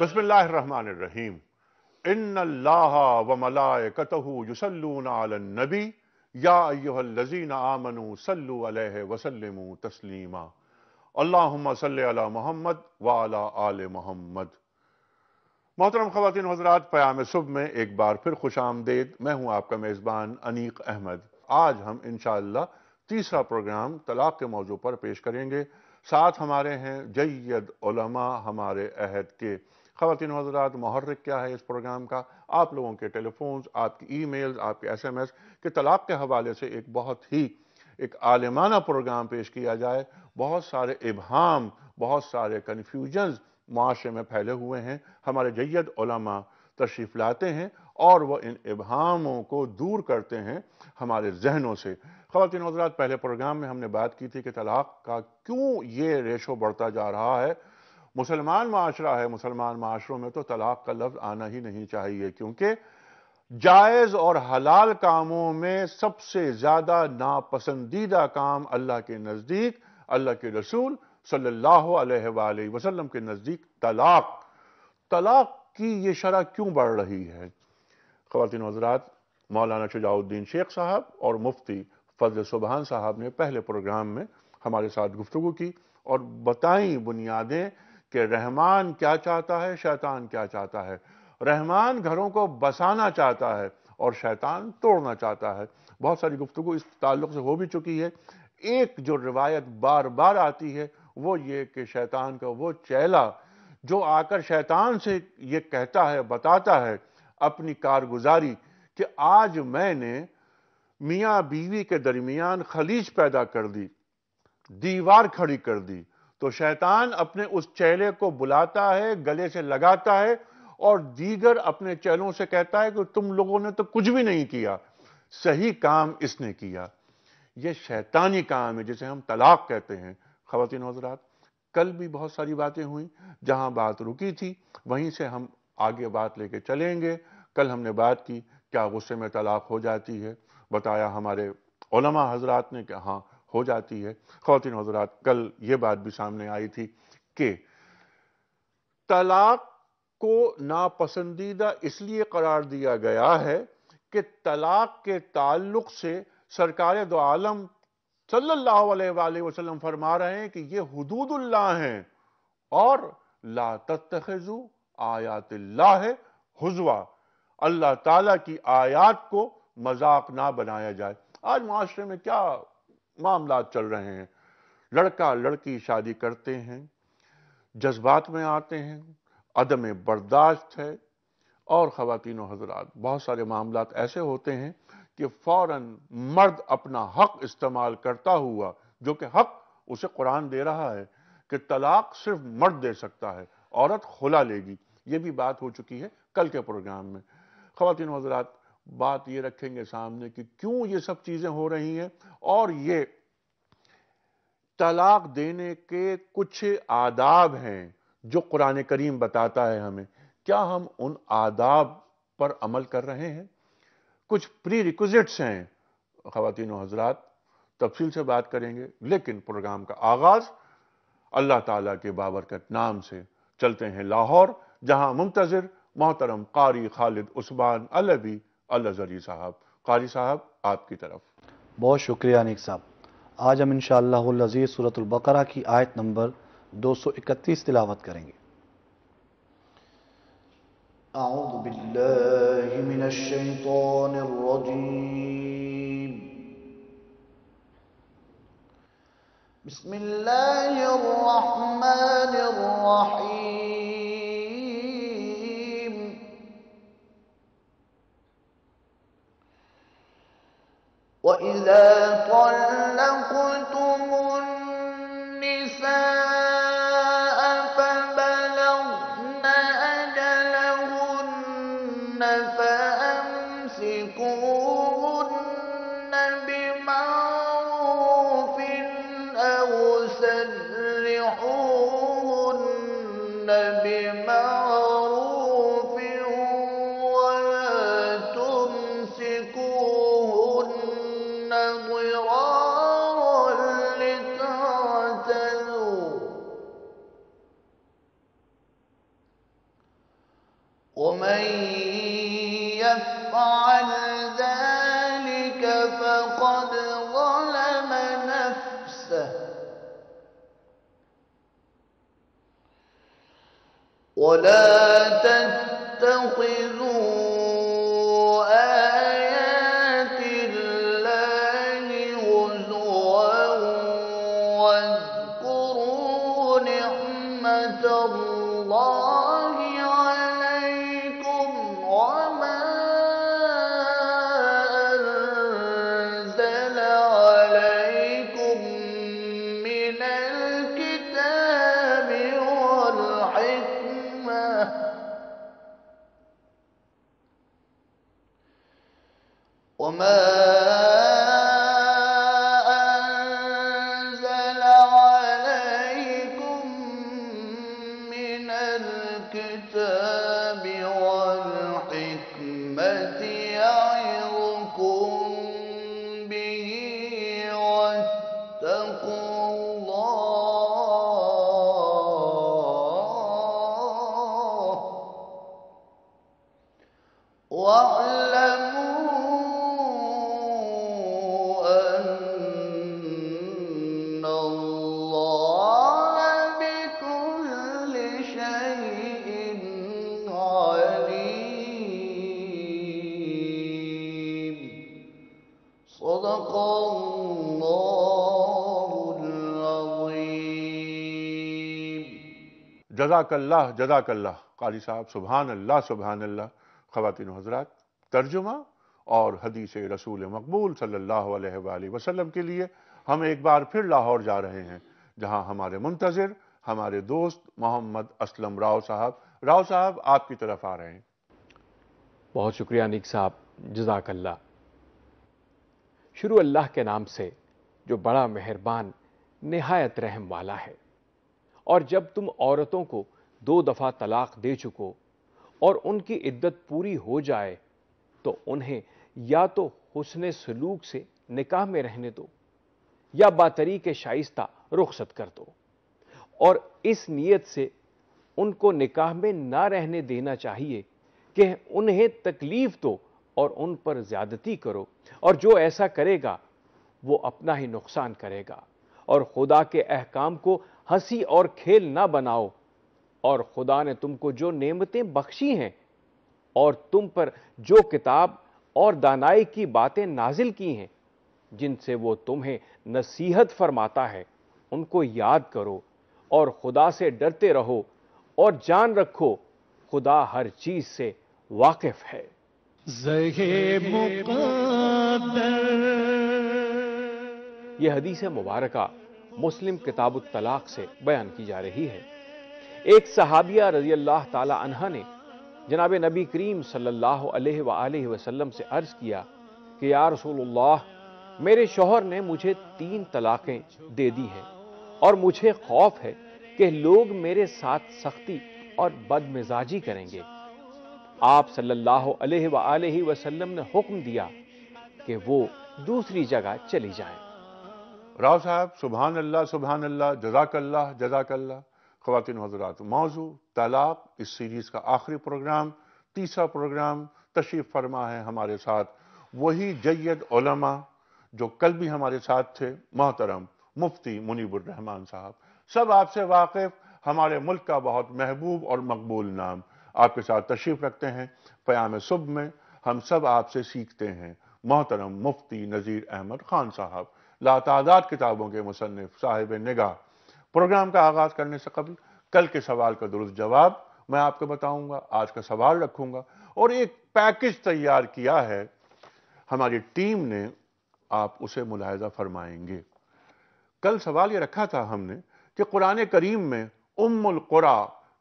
बसमीम इन मोहम्मद वाला आल मोहम्मद मोहतरम हजरात प्याम सुबह में एक बार फिर खुश आमदेद मैं हूँ आपका मेज़बान अनीक अहमद आज हम इन तीसरा प्रोग्राम तलाक के मौजू पर पेश करेंगे साथ हमारे हैं जैद हमारे अहद के खातन हजरात महर्रिक क्या है इस प्रोग्राम का आप लोगों के टेलीफोन्स आपकी ई मेल्स आपके एस एम एस के तलाक के हवाले से एक बहुत ही एक आलमाना प्रोग्राम पेश किया जाए बहुत सारे इबहम बहुत सारे कन्फ्यूजन्स माशरे में फैले हुए हैं हमारे जैद ओलमा तशरीफ लाते हैं और वह इन इबहामों को दूर करते हैं हमारे जहनों से खातन हजरात पहले प्रोग्राम में हमने बात की थी कि तलाक का क्यों ये रेशो बढ़ता जा रहा है मुसलमान माशरा है मुसलमान माशरों में तो तलाक का लफ्ज़ आना ही नहीं चाहिए क्योंकि जायज़ और हलाल कामों में सबसे ज़्यादा नापसंदीदा काम अल्लाह के नज़दीक अल्लाह के रसूल सल्लल्लाहु अलैहि वसल्लम के नज़दीक तलाक तलाक की ये शरह क्यों बढ़ रही है खवतिन हजरात मौलाना शुजाउद्दीन शेख साहब और मुफ्ती फजल सुबहान साहब ने पहले प्रोग्राम में हमारे साथ गुफ्तु की और बताई बुनियादें कि रहमान क्या चाहता है शैतान क्या चाहता है रहमान घरों को बसाना चाहता है और शैतान तोड़ना चाहता है बहुत सारी गुफ्तु इस ताल्लुक से हो भी चुकी है एक जो रिवायत बार बार आती है वो ये कि शैतान का वो चेला जो आकर शैतान से ये कहता है बताता है अपनी कारगुजारी कि आज मैंने मियाँ बीवी के दरमियान खलीज पैदा कर दी दीवार खड़ी कर दी तो शैतान अपने उस चेहरे को बुलाता है गले से लगाता है और दीगर अपने चेहरों से कहता है कि तुम लोगों ने तो कुछ भी नहीं किया सही काम इसने किया यह शैतानी काम है जिसे हम तलाक कहते हैं खातिन हजरात कल भी बहुत सारी बातें हुई जहां बात रुकी थी वहीं से हम आगे बात लेके चलेंगे कल हमने बात की क्या गुस्से में तलाक हो जाती है बताया हमारे हजरात ने कि हाँ हो जाती है खातिन हजरात कल ये बात भी सामने आई थी कि तलाक को नापसंदीदा इसलिए करार दिया गया है कि तलाक के ताल्लुक से सरकार दो आलम सल्लल्लाहु अलैहि वसल्लम फरमा रहे हैं कि ये हदूदुल्लाह हैं और ला तत्खजू आयात है हजवा अल्लाह ताला की आयात को मजाक ना बनाया जाए आज माशरे में क्या मामला चल रहे हैं लड़का लड़की शादी करते हैं जज्बात में आते हैं अदम बर्दाश्त है और खातिन हजरात बहुत सारे मामला ऐसे होते हैं कि फौरन मर्द अपना हक इस्तेमाल करता हुआ जो कि हक उसे कुरान दे रहा है कि तलाक सिर्फ मर्द दे सकता है औरत खुला लेगी ये भी बात हो चुकी है कल के प्रोग्राम में ख़वान हजरात बात ये रखेंगे सामने कि क्यों ये सब चीज़ें हो रही हैं और ये तलाक देने के कुछ आदाब हैं जो कुरान करीम बताता है हमें क्या हम उन आदाब पर अमल कर रहे हैं कुछ प्री रिक्विजिट्स हैं खातिन हजरात तफसील से बात करेंगे लेकिन प्रोग्राम का आगाज अल्लाह ताला के बाबरकत नाम से चलते हैं लाहौर जहां मुंतजर मोहतरम कारी खालिद उस्मान अलबी अलजरी साहब कारी साहब आपकी तरफ बहुत शुक्रिया अनिक साहब आज हम इनशालाजी शजीज़ की आयत नंबर 231 तिलावत करेंगे أعوذ بالله من الشيطان الرجيم بسم الله الرحمن الرحيم وإذا طلقتم जजाकल्ला जजाकल्ला काली साहब सुबहान अल्लाह सुबहान अल्लाह ख़वातिन हजरात तर्जुमा और हदीस रसूल मकबूल सल्लल्लाहु अलैहि वसल्लम के लिए हम एक बार फिर लाहौर जा रहे हैं जहां हमारे मुंतज़िर हमारे दोस्त मोहम्मद असलम राव साहब राव साहब आपकी तरफ आ रहे हैं बहुत शुक्रिया निक साहब जजाकल्ला शुरू अल्लाह के नाम से जो बड़ा मेहरबान नहायत रहम वाला है और जब तुम औरतों को दो दफ़ा तलाक दे चुको और उनकी इद्दत पूरी हो जाए तो उन्हें या तो हुसन सलूक से निकाह में रहने दो या बातरी के शाइस्ता रुखसत कर दो और इस नीयत से उनको निकाह में ना रहने देना चाहिए कि उन्हें तकलीफ दो और उन पर ज्यादती करो और जो ऐसा करेगा वो अपना ही नुकसान करेगा और खुदा के अहकाम को हंसी और खेल ना बनाओ और खुदा ने तुमको जो नेमतें बख्शी हैं और तुम पर जो किताब और दानाई की बातें नाजिल की हैं जिनसे वो तुम्हें नसीहत फरमाता है उनको याद करो और खुदा से डरते रहो और जान रखो खुदा हर चीज से वाकिफ है जहे मुकदर यह हदीस मुबारक मुस्लिम किताब तलाक से बयान की जा रही है एक सहाबिया रजी अल्लाह तला ने जनाब नबी करीम सल्लाम से अर्ज़ किया कि या रसूल्लाह मेरे शोहर ने मुझे तीन तलाक़ें दे दी हैं और मुझे खौफ है कि लोग मेरे साथ सख्ती और बदमिजाजी करेंगे आप सल्लल्लाहु वसलम ने हुक्म दिया कि वो दूसरी जगह चली जाएं राव साहब सुबहान अल्लाह सुबहान अल्लाह जजाक अल्लाह खवतिन हजरात मौजू तालाब इस सीरीज़ का आखिरी प्रोग्राम तीसरा प्रोग्राम तशरीफ़ फरमा है हमारे साथ वही जैद ओलमा जो कल भी हमारे साथ थे मोहतरम मुफ्ती मुनीबुररहमान साहब सब आपसे वाकिफ़ हमारे मुल्क का बहुत महबूब और मकबूल नाम आपके साथ तशरीफ़ रखते हैं प्याम सुबह में हम सब आपसे सीखते हैं मोहतरम मुफ्ती नज़ीर अहमद ख़ान साहब लातादाद किताबों के मुसनफ़ साहिब निगाह प्रोग्राम का आगाज़ करने से कबल कल के सवाल का दुरुस्त जवाब मैं आपको बताऊंगा आज का सवाल रखूंगा और एक पैकेज तैयार किया है हमारी टीम ने आप उसे मुलायजा फरमाएंगे कल सवाल ये रखा था हमने कि कुरान करीम में उम्मुल कुरा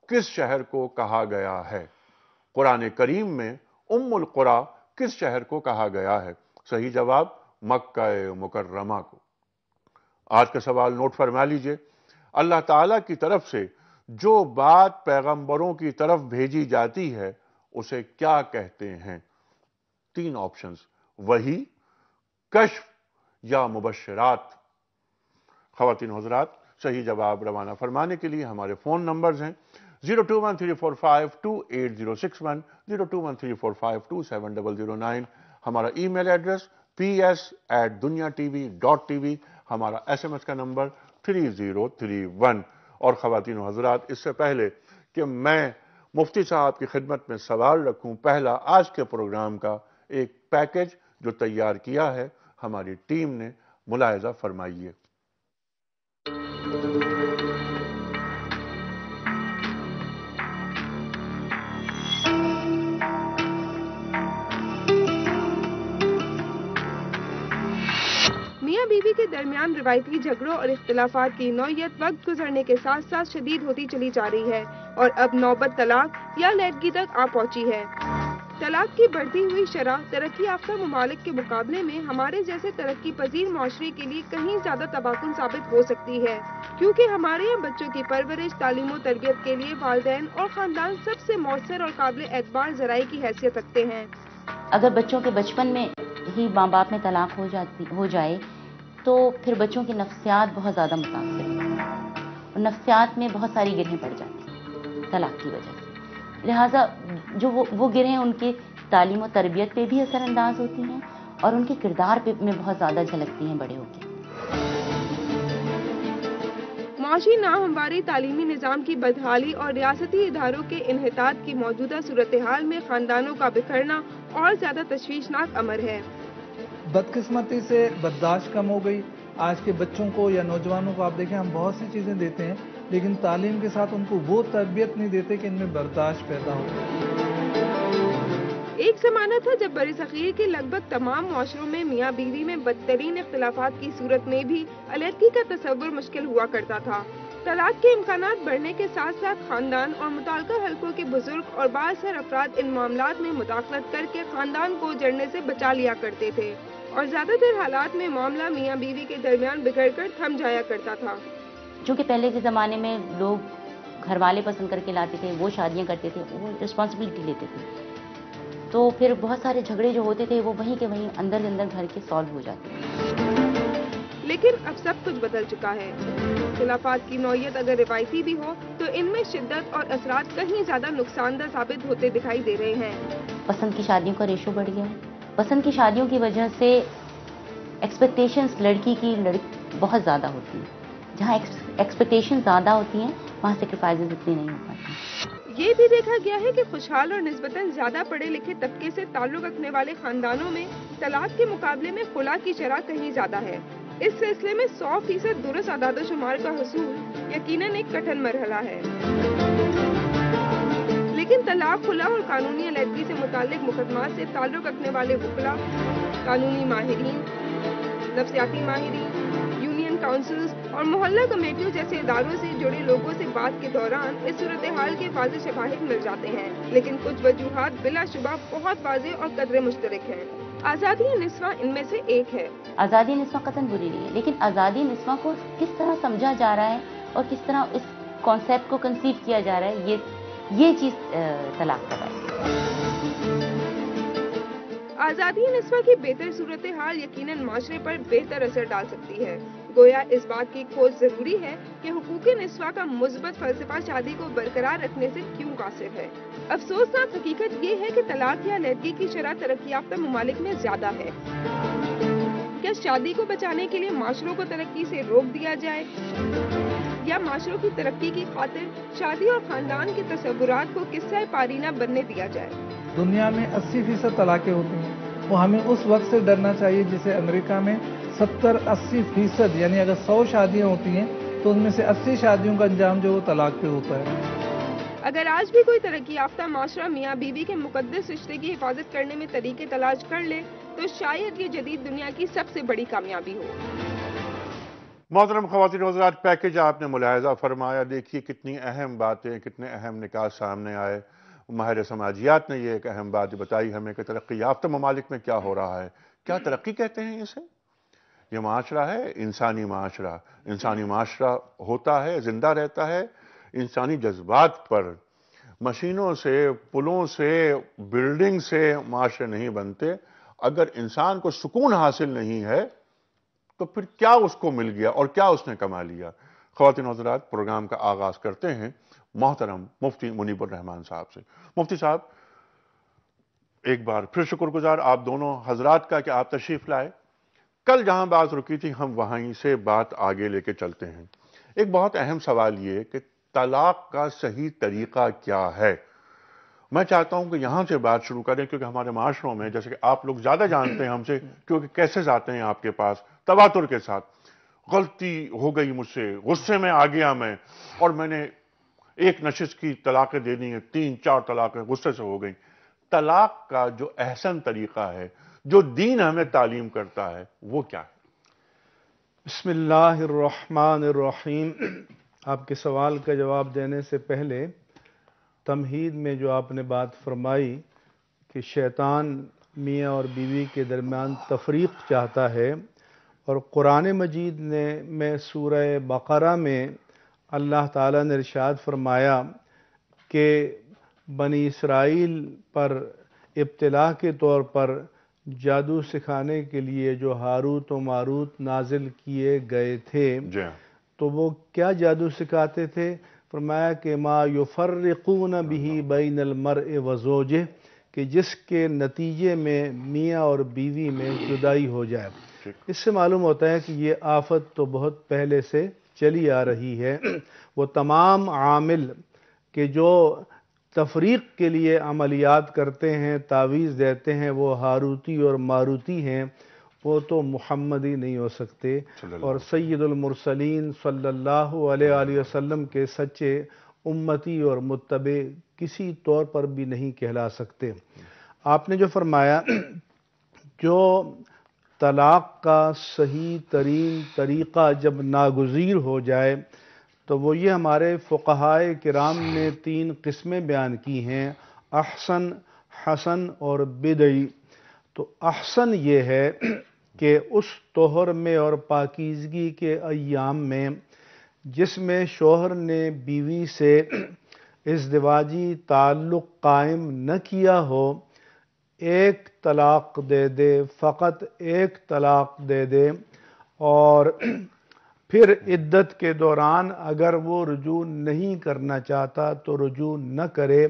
किस शहर को कहा गया है कुरान करीम में उम्मुल कुरा किस शहर को कहा गया है सही जवाब मक्का मुकर्रमा को आज का सवाल नोट फरमा लीजिए अल्लाह ताला की तरफ से जो बात पैगंबरों की तरफ भेजी जाती है उसे क्या कहते हैं तीन ऑप्शंस वही कश्फ या मुबशरात खातिन हजरात सही जवाब रवाना फरमाने के लिए हमारे फ़ोन नंबर्स हैं zero two one three four five two eight zero six one zero two one three four five two seven double zero nine हमारा email address P S at Duniya T V dot T V हमारा S M S का number three zero three one और ख़वान हजरात इससे पहले कि मैं मुफ्ती साहब की खिदमत में सवाल रखूँ पहला आज के प्रोग्राम का एक पैकेज जो तैयार किया है हमारी टीम ने मुलायजा फरमाइए मियाँ बीवी के दरमियान रिवायती झगड़ों और इख्तलाफात की नौयत वक्त गुजरने के साथ साथ शदीद होती चली जा रही है और अब नौबत तलाक या लैदगी तक आ पहुँची है तलाक की बढ़ती हुई शरह तरक्की याफ्ता ममालिक के मुकाबले में हमारे जैसे तरक्की पजीर माशरे के लिए कहीं ज्यादा तबाकुन साबित हो सकती है क्योंकि हमारे यहाँ बच्चों की परवरिश तालीम और तरबियत के लिए वालदेन और खानदान सबसे मौसर और काबिल एतबार जराये की हैसियत रखते हैं अगर बच्चों के बचपन में ही माँ बाप में तलाक हो जाती हो जाए तो फिर बच्चों की नफ्सियात बहुत ज़्यादा मुतासर और नफ्सियात में बहुत सारी गिरहें पड़ जाती हैं तलाक की वजह से लिहाजा जो वो वो गिरहें उनके तालीम और तरबियत पे भी असरअंदाज होती हैं और उनके किरदार पे में बहुत ज़्यादा झलकती हैं बड़े होकर माशी नाहमवारी तालीमी निज़ाम की बदहाली और रियासती इदारों के इनहतात की मौजूदा सूरत हाल में ख़ानदानों का बिखरना और ज़्यादा तशवीशनाक अमर है बदकिस्मती से बर्दाश्त कम हो गई आज के बच्चों को या नौजवानों को आप देखें हम बहुत सी चीज़ें देते हैं लेकिन तालीम के साथ उनको वो तरबियत नहीं देते कि इनमें बर्दाश्त पैदा हो एक ज़माना था जब बर सखीर के लगभग तमाम माशरों में मियाँ बीवी में बदतरीन इख्तलाफा की सूरत में भी अलहदगी का तस्वर मुश्किल हुआ करता था तलाक के इम्कान बढ़ने के साथ साथ खानदान और मुतल हल्कों के बुजुर्ग और बासर अफराद इन मामला में मुदाखलत करके खानदान को जड़ने ऐसी बचा लिया करते थे और ज्यादातर हालात में मामला मियाँ बीवी के दरमियान बिगड़ कर थम जाया करता था चूँकि पहले के ज़माने में लोग घर वाले पसंद करके लाते थे वो शादियाँ करते थे वो रिस्पॉन्सिबिलिटी लेते थे तो फिर बहुत सारे झगड़े जो होते थे वो वहीं के वहीं अंदर अंदर घर के सॉल्व हो जाते लेकिन अब सब कुछ बदल चुका है खिलाफात की नौयत अगर रिवायती भी हो तो इनमें शिद्दत और असरात कहीं ज़्यादा नुकसानदह साबित होते दिखाई दे रहे हैं पसंद की शादियों का रेशो बढ़ गया है पसंद की शादियों की वजह से एक्सपेक्टेशंस लड़की की लड़की बहुत ज़्यादा होती है जहाँ एक्सपेक्टेशन ज़्यादा होती हैं वहाँ सेक्रीफाइजेज इतनी नहीं हो पाती ये भी देखा गया है कि खुशहाल और नस्बता ज़्यादा पढ़े लिखे तबके से ताल्लुक रखने वाले खानदानों में तलाक के मुकाबले में खुला की शरह कहीं ज़्यादा है इस सिलसिले में सौ फीसद दुरुस्त आदाद शुमार का हसूल यकीन एक कठिन मरहला है लेकिन तलाक खुला और कानूनी अलहदगी से मुतल मुकदमा से ताल्लुक रखने वाले वकला कानूनी माहरीन नफसियाती माहरीन यूनियन काउंसिल और मोहल्ला कमेटियों जैसे इदारों से जुड़े लोगों से बात के दौरान इस सूरत हाल के वाज शवाहिद मिल जाते हैं लेकिन कुछ वजूहत बिलाशुबा बहुत वाजे और कदरे मुश्तरक हैं आज़ादी नस्वा इनमें से एक है आज़ादी नस्वा कतन बुरी नहीं है लेकिन आज़ादी नस्वा को किस तरह समझा जा रहा है और किस तरह इस कॉन्सेप्ट को कंसीव किया जा रहा है ये ये चीज तलाक करवाई आज़ादी नस्वा की बेहतर सूरत हाल यकीन माशरे पर बेहतर असर डाल सकती है गोया इस बात की खोज जरूरी है कि हकूक नस्वा का मुस्बत फलसफा शादी को बरकरार रखने से क्यों कासिर है अफसोसनाक हकीकत ये है कि तलाक या लहदगी की शरह तरक्की याफ्ता ममालिक में ज्यादा है क्या शादी को बचाने के लिए माशरों को तरक्की से रोक दिया जाए या माशरों की तरक्की की खातिर शादी और खानदान के तस्वुरात को किस्सा पारीना बनने दिया जाए दुनिया में अस्सी फीसद तलाकें होती हैं वो हमें उस वक्त से डरना चाहिए जिसे अमेरिका में सत्तर अस्सी फीसद यानी अगर सौ शादियाँ होती हैं तो उनमें से अस्सी शादियों का अंजाम जो वो तलाक पे होता है अगर आज भी कोई तरक्की याफ्ता माशरा मियाँ बीबी के मुकदस रिश्ते की हिफाजत करने में तरीके तलाश कर ले तो शायद ये जदीद दुनिया की सबसे बड़ी कामयाबी हो मोहतरम खातिन वजरात पैकेज आपने मुलाहजा फरमाया देखिए कितनी अहम बातें कितने अहम निकास सामने आए माहिर समाजियात ने यह एक अहम बात बताई हमें कि तरक्की याफ्ता ममालिक में क्या हो रहा है क्या तरक्की कहते हैं इसे यह माशरा है इंसानी माशरा इंसानी माशरा होता है ज़िंदा रहता है इंसानी जज्बात पर मशीनों से पुलों से बिल्डिंग से माशरे नहीं बनते अगर इंसान को सुकून हासिल नहीं है तो फिर क्या उसको मिल गया और क्या उसने कमा लिया खातिन हजरात प्रोग्राम का आगाज़ करते हैं मोहतरम मुफ्ती रहमान साहब से मुफ्ती साहब एक बार फिर शुक्रगुजार आप दोनों हजरात का कि आप तशरीफ़ लाए कल जहां बात रुकी थी हम वहीं से बात आगे लेके चलते हैं एक बहुत अहम सवाल ये कि तलाक का सही तरीका क्या है मैं चाहता हूं कि यहां से बात शुरू करें क्योंकि हमारे माशरों में जैसे कि आप लोग ज्यादा जानते हैं हमसे क्योंकि कैसे जाते हैं आपके पास तवातुर के साथ गलती हो गई मुझसे गुस्से में आ गया मैं और मैंने एक नशिश की तलाक़ें दे दी हैं तीन चार तलाक़ें गुस्से से हो गई तलाक का जो अहसन तरीक़ा है जो दीन हमें तालीम करता है वो क्या है बसमीम आपके सवाल का जवाब देने से पहले तमहीद में जो आपने बात फरमाई कि शैतान मियाँ और बीवी के दरमियान तफरीक चाहता है और क़ुरान मजीद ने में सूर बकरा में अल्लाह ताला ने इरशाद फरमाया कि बनी इसराइल पर इब्तला के तौर पर जादू सिखाने के लिए जो हारूत और मारूत नाजिल किए गए थे हाँ। तो वो क्या जादू सिखाते थे फरमाया कि माँ युफ़र्रकून भी बैन ए वजोज कि जिसके नतीजे में मियाँ और बीवी में जुदाई हो जाए इससे मालूम होता है कि ये आफत तो बहुत पहले से चली आ रही है वो तमाम आमिल के जो तफरीक के लिए अमलियात करते हैं तावीज़ देते हैं वो हारूती और मारूती हैं वो तो मुहम्मदी नहीं हो सकते और सैदुलमरसलिन सल्लल्लाहु अलैहि वसल्लम के सच्चे उम्मती और मुतब किसी तौर पर भी नहीं कहला सकते आपने जो फरमाया जो तलाक़ का सही तरीन तरीक़ा जब नागज़ीर हो जाए तो वो ये हमारे फ़ुकहाए किराम ने तीन किस्में बयान की हैं अहसन हसन और बिदई तो अहसन ये है कि उस तोहर में और पाकिजगी के अयाम में जिसमें शोहर ने बीवी से दिवाजी ताल्लुक़ कायम न किया हो एक तलाक़ दे दे फ़कत एक तलाक़ दे दे और फिर इद्दत के दौरान अगर वो रजू नहीं करना चाहता तो रजू न करे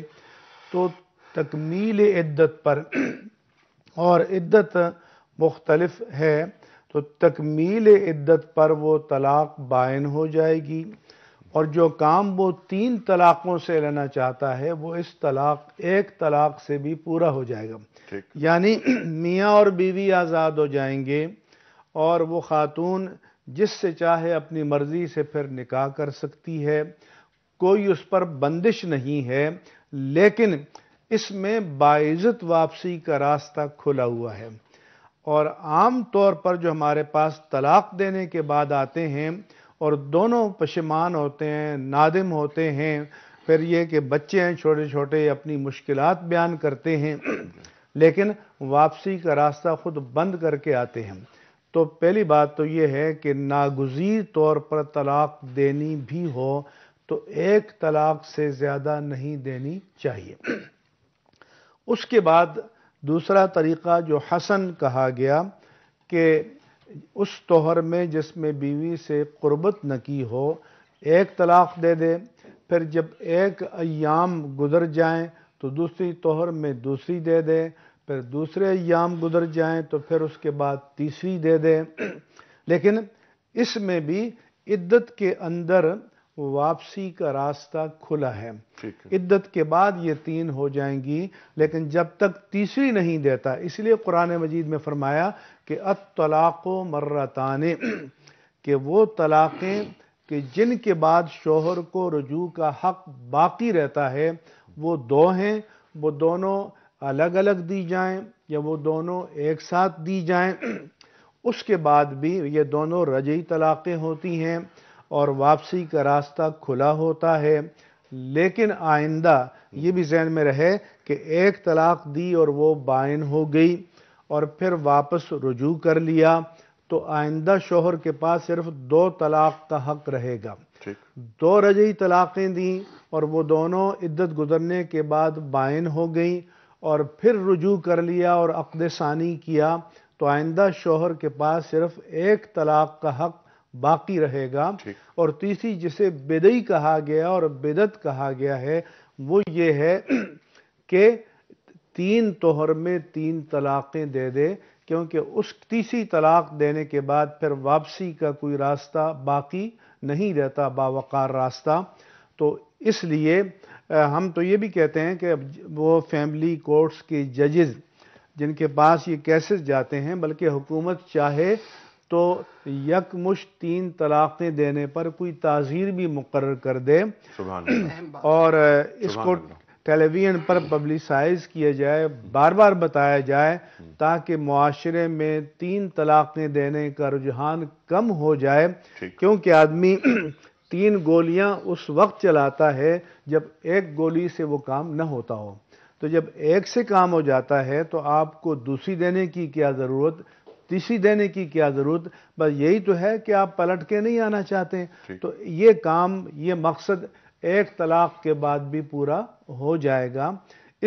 तो तकमील इद्दत पर और इद्दत मुख्तलफ है तो तकमील इद्दत पर वो तलाक़ बायन हो जाएगी और जो काम वो तीन तलाक़ों से लेना चाहता है वो इस तलाक एक तलाक से भी पूरा हो जाएगा यानी मियाँ और बीवी आज़ाद हो जाएंगे और वो ख़ातून जिससे चाहे अपनी मर्ज़ी से फिर निकाह कर सकती है कोई उस पर बंदिश नहीं है लेकिन इसमें बाइज़त वापसी का रास्ता खुला हुआ है और आम तौर पर जो हमारे पास तलाक देने के बाद आते हैं और दोनों पशमान होते हैं नादिम होते हैं फिर ये कि बच्चे हैं छोटे छोटे अपनी मुश्किल बयान करते हैं लेकिन वापसी का रास्ता खुद बंद करके आते हैं तो पहली बात तो ये है कि नागजीर तौर पर तलाक देनी भी हो तो एक तलाक से ज़्यादा नहीं देनी चाहिए उसके बाद दूसरा तरीक़ा जो हसन कहा गया कि उस तोहर में जिसमें बीवी से क़ुरबत न की हो एक तलाक़ दे दे फिर जब एक अयाम गुजर जाए तो दूसरी तोहर में दूसरी दे दे फिर दूसरे अयाम गुजर जाए तो फिर उसके बाद तीसरी दे दे लेकिन इसमें भी इद्दत के अंदर वापसी का रास्ता खुला है इद्दत के बाद ये तीन हो जाएंगी लेकिन जब तक तीसरी नहीं देता इसलिए कुरान मजीद में फरमाया कि तलाक़ो मर्रताने कि वो तलाक़ें कि जिनके बाद शोहर को रजू का हक बाकी रहता है वो दो हैं वो दोनों अलग अलग दी जाएं या वो दोनों एक साथ दी जाएं उसके बाद भी ये दोनों रजई तलाक़ें होती हैं और वापसी का रास्ता खुला होता है लेकिन आइंदा ये भी जहन में रहे कि एक तलाक दी और वो बाइन हो गई और फिर वापस रुजू कर लिया तो आइंदा शोहर के पास सिर्फ दो तलाक का हक रहेगा दो रजई तलाक़ें दी और वो दोनों इद्दत गुजरने के बाद बाइन हो गई और फिर रुजू कर लिया और अकदसानी किया तो आइंदा शोहर के पास सिर्फ एक तलाक का हक बाकी रहेगा और तीसरी जिसे बेदई कहा गया और बेदत कहा गया है वो ये है कि तीन तोहर में तीन तलाक़ें दे दे क्योंकि उस तीसरी तलाक देने के बाद फिर वापसी का कोई रास्ता बाकी नहीं रहता बावकार रास्ता तो इसलिए हम तो ये भी कहते हैं कि वो फैमिली कोर्ट्स के जजेज़ जिनके पास ये केसेस जाते हैं बल्कि हुकूमत चाहे तो यकमुश तीन तलाक़ें देने पर कोई ताज़ीर भी मुकर कर दे और इसको टेलीविज़न पर पब्लिसाइज किया जाए बार बार बताया जाए हम्म। ताकि माशरे में तीन तलाक़ें देने का रुझान कम हो जाए क्योंकि आदमी तीन गोलियां उस वक्त चलाता है जब एक गोली से वो काम न होता हो तो जब एक से काम हो जाता है तो आपको दूसरी देने की क्या ज़रूरत तीसरी देने की क्या ज़रूरत बस यही तो है कि आप पलट के नहीं आना चाहते तो ये काम ये मकसद एक तलाक के बाद भी पूरा हो जाएगा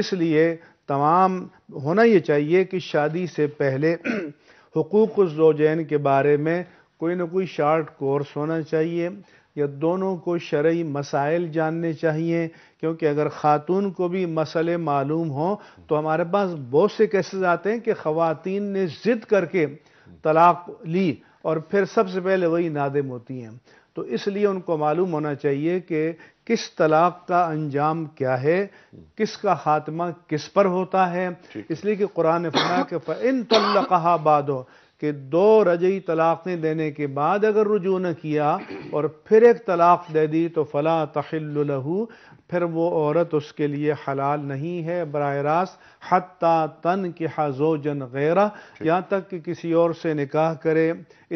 इसलिए तमाम होना ये चाहिए कि शादी से पहले हकूक़ जोजैन के बारे में कोई ना कोई शार्ट कोर्स होना चाहिए कि दोनों को शर्य मसाइल जानने चाहिए क्योंकि अगर ख़ातून को भी मसले मालूम हों तो हमारे पास बहुत से केसेस आते हैं कि खातन ने ज़िद करके तलाक़ ली और फिर सबसे पहले वही नादिम होती हैं तो इसलिए उनको मालूम होना चाहिए कि किस तलाक का अंजाम क्या है किसका खात्मा किस पर होता है इसलिए कि कुरान फ़ इन फ़िन कहा बादो कि दो रजई तलाक़ें देने के बाद अगर रुजू न किया और फिर एक तलाक़ दे दी तो फ़ला तखिल्लहू फिर वो औरत उसके लिए हलाल नहीं है बर रास्त हता तन के जन गैरा यहाँ तक कि किसी और से निकाह करे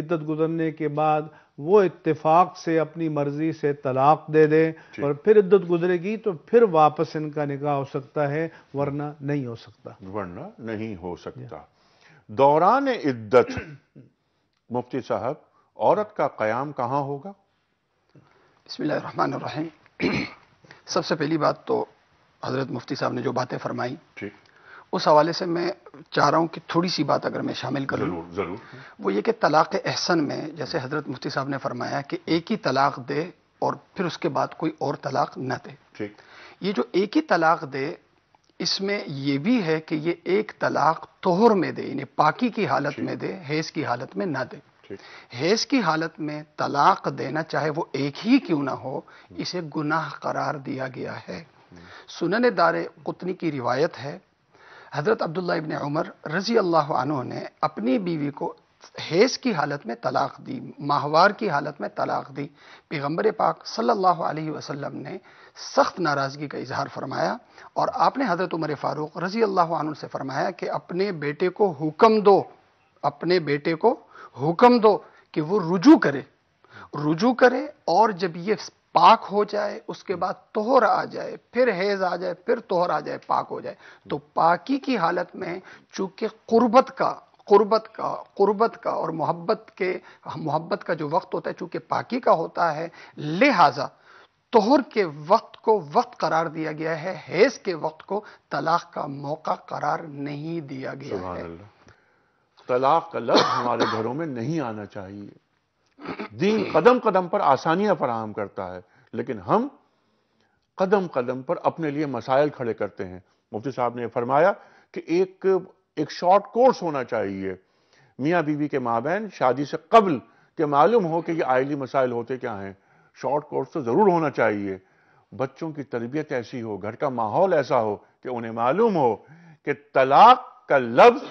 इद्दत गुजरने के बाद वो इतफाक से अपनी मर्जी से तलाक दे दे और फिर इद्दत गुजरेगी तो फिर वापस इनका निकाह हो सकता है वरना नहीं हो सकता वरना नहीं हो सकता दौरान इद्दत मुफ्ती साहब औरत का कयाम कहाँ होगा बसमीम सबसे पहली बात तो हज़रत मुफ्ती साहब ने जो बातें फरमाई उस हवाले से मैं चाह रहा हूं कि थोड़ी सी बात अगर मैं शामिल करूं जरूर, ज़रूर वो ये कि तलाक़ एहसन में जैसे हज़रत मुफ्ती साहब ने फरमाया कि एक ही तलाक़ दे और फिर उसके बाद कोई और तलाक़ न दे ये जो एक ही तलाक़ दे इसमें यह भी है कि ये एक तलाक तोहर में दे इन्हें पाकी की हालत में दे हैज की हालत में ना दे हैज की हालत में तलाक देना चाहे वो एक ही क्यों ना हो इसे गुनाह करार दिया गया है सुनने दार कुतनी की रिवायत है हज़रत अब्दुल्ला इबन उमर रजी अल्लाह ने अपनी बीवी को हैज़ की हालत में तलाक दी माहवार की हालत में तलाक दी पैगंबर पाक सल्लल्लाहु अलैहि वसल्लम ने सख्त नाराज़गी का इजहार फरमाया और आपने हज़रत उमर फ़ारूक रज़ी अल्लाह से फरमाया कि अपने बेटे को हुक्म दो अपने बेटे को हुक्म दो कि वो रुजू करे रुजू करे और जब ये पाक हो जाए उसके बाद तोहर आ जाए फिर हैज आ जाए फिर तोहर आ जाए पाक हो जाए तो पाकी की हालत में चूंकि कुर्बत का कुर्बत का कुर्बत का और मोहब्बत के मोहब्बत का जो वक्त होता है चूंकि पाकी का होता है लिहाजा तोहर के वक्त को वक्त करार दिया गया है हैज के वक्त को तलाक का मौका करार नहीं दिया गया है तलाक का लफ्ज हमारे घरों में नहीं आना चाहिए दीन कदम कदम पर आसानियां फराहम करता है लेकिन हम कदम कदम पर अपने लिए मसाइल खड़े करते हैं मुफ्ती साहब ने फरमाया कि एक एक शॉर्ट कोर्स होना चाहिए मियां बीवी के माबेन शादी से कबल के मालूम हो कि ये आयली मसाइल होते क्या हैं शॉर्ट कोर्स तो ज़रूर होना चाहिए बच्चों की तरबियत ऐसी हो घर का माहौल ऐसा हो कि उन्हें मालूम हो कि तलाक का लफ्ज़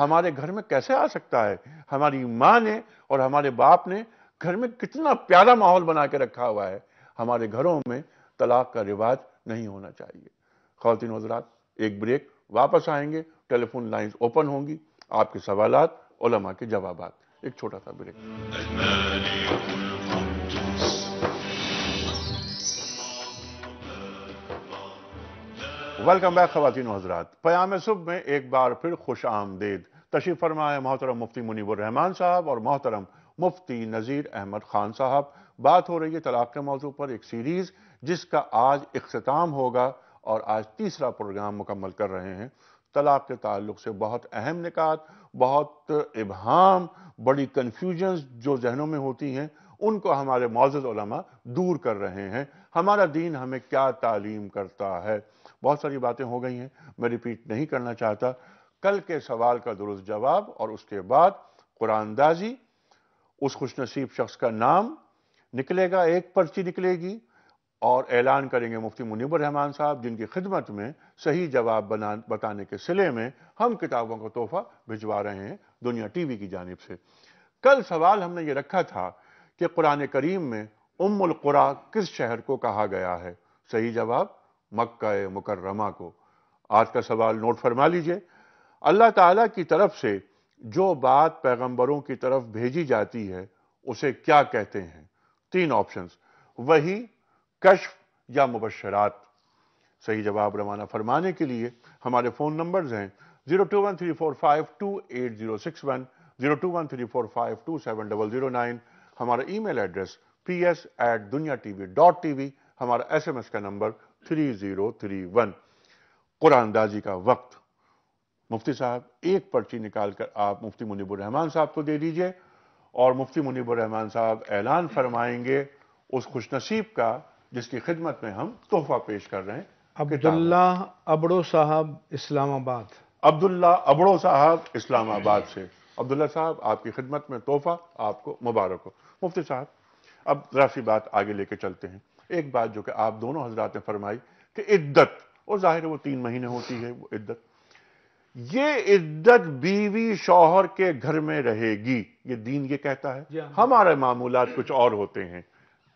हमारे घर में कैसे आ सकता है हमारी माँ ने और हमारे बाप ने घर में कितना प्यारा माहौल बना के रखा हुआ है हमारे घरों में तलाक का रिवाज नहीं होना चाहिए खातिन हजरात एक ब्रेक वापस आएंगे टेलीफोन लाइंस ओपन होंगी आपके सवाल के जवाब एक छोटा सा ब्रेक वेलकम बैक खातिन हजरात पयाम सुब में एक बार फिर खुश आमदेद तशीफ फरमाए मोहतरम मुफ्ती रहमान साहब और मोहतरम मुफ्ती नज़ीर अहमद खान साहब बात हो रही है तलाक के मौजू पर एक सीरीज़ जिसका आज अख्ताम होगा और आज तीसरा प्रोग्राम मुकम्मल कर रहे हैं तलाक के ताल्लुक से बहुत अहम निकात बहुत इबहम बड़ी कन्फ्यूजन जो जहनों में होती हैं उनको हमारे मौजूद दूर कर रहे हैं हमारा दीन हमें क्या तालीम करता है बहुत सारी बातें हो गई हैं मैं रिपीट नहीं करना चाहता कल के सवाल का दुरुस्त जवाब और उसके बाद कुरानदाजी उस खुशनसीब शख्स का नाम निकलेगा एक पर्ची निकलेगी और ऐलान करेंगे मुफ्ती मुनीबर रहमान साहब जिनकी खिदमत में सही जवाब बना बताने के सिले में हम किताबों का तोहफा भिजवा रहे हैं दुनिया टीवी की जानब से कल सवाल हमने ये रखा था कि कुरान करीम में उम्मुल कुरा किस शहर को कहा गया है सही जवाब मक्का मुकर्रमा को आज का सवाल नोट फरमा लीजिए अल्लाह ताला की तरफ से जो बात पैगंबरों की तरफ भेजी जाती है उसे क्या कहते हैं तीन ऑप्शंस वही कश्फ या मुबशरात सही जवाब रवाना फरमाने के लिए हमारे फ़ोन नंबर्स हैं zero two one three four five two eight zero six one zero two one three four five two seven double zero nine हमारा email address P S at Duniya T V dot T V हमारा S M S का number 3031 Quran अंदाजी का वक्त मुफ्ती साहब एक पर्ची निकालकर आप मुफ्ती रहमान साहब को दे दीजिए और मुफ्ती रहमान साहब ऐलान फरमाएंगे उस खुशनसीब का जिसकी खिदमत में हम तोहफा पेश कर रहे हैं अब्दुल्ला अबड़ो साहब इस्लामाबाद अब्दुल्ला अबड़ो साहब इस्लामाबाद से अब्दुल्ला साहब आपकी खिदमत में तोहफा आपको मुबारक हो मुफ्ती साहब अब जरा सी बात आगे लेके चलते हैं एक बात जो कि आप दोनों हजरात ने फरमाई कि इद्दत और जाहिर है वो तीन महीने होती है वो इद्दत ये इद्दत बीवी शौहर के घर में रहेगी ये दीन ये कहता है हाँ। हमारे मामूलात कुछ और होते हैं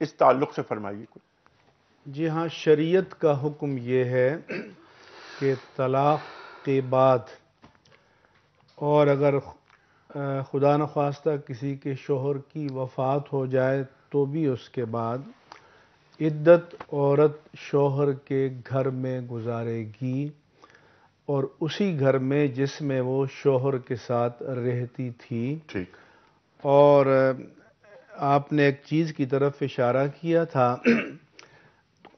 इस ताल्लुक से फरमाइए कुछ जी हाँ शरीयत का हुक्म यह है कि तलाक के बाद और अगर खुदा नखास्ता किसी के शोहर की वफात हो जाए तो भी उसके बाद इद्दत औरत शोहर के घर में गुजारेगी और उसी घर में जिसमें वो शोहर के साथ रहती थी ठीक और आपने एक चीज़ की तरफ इशारा किया था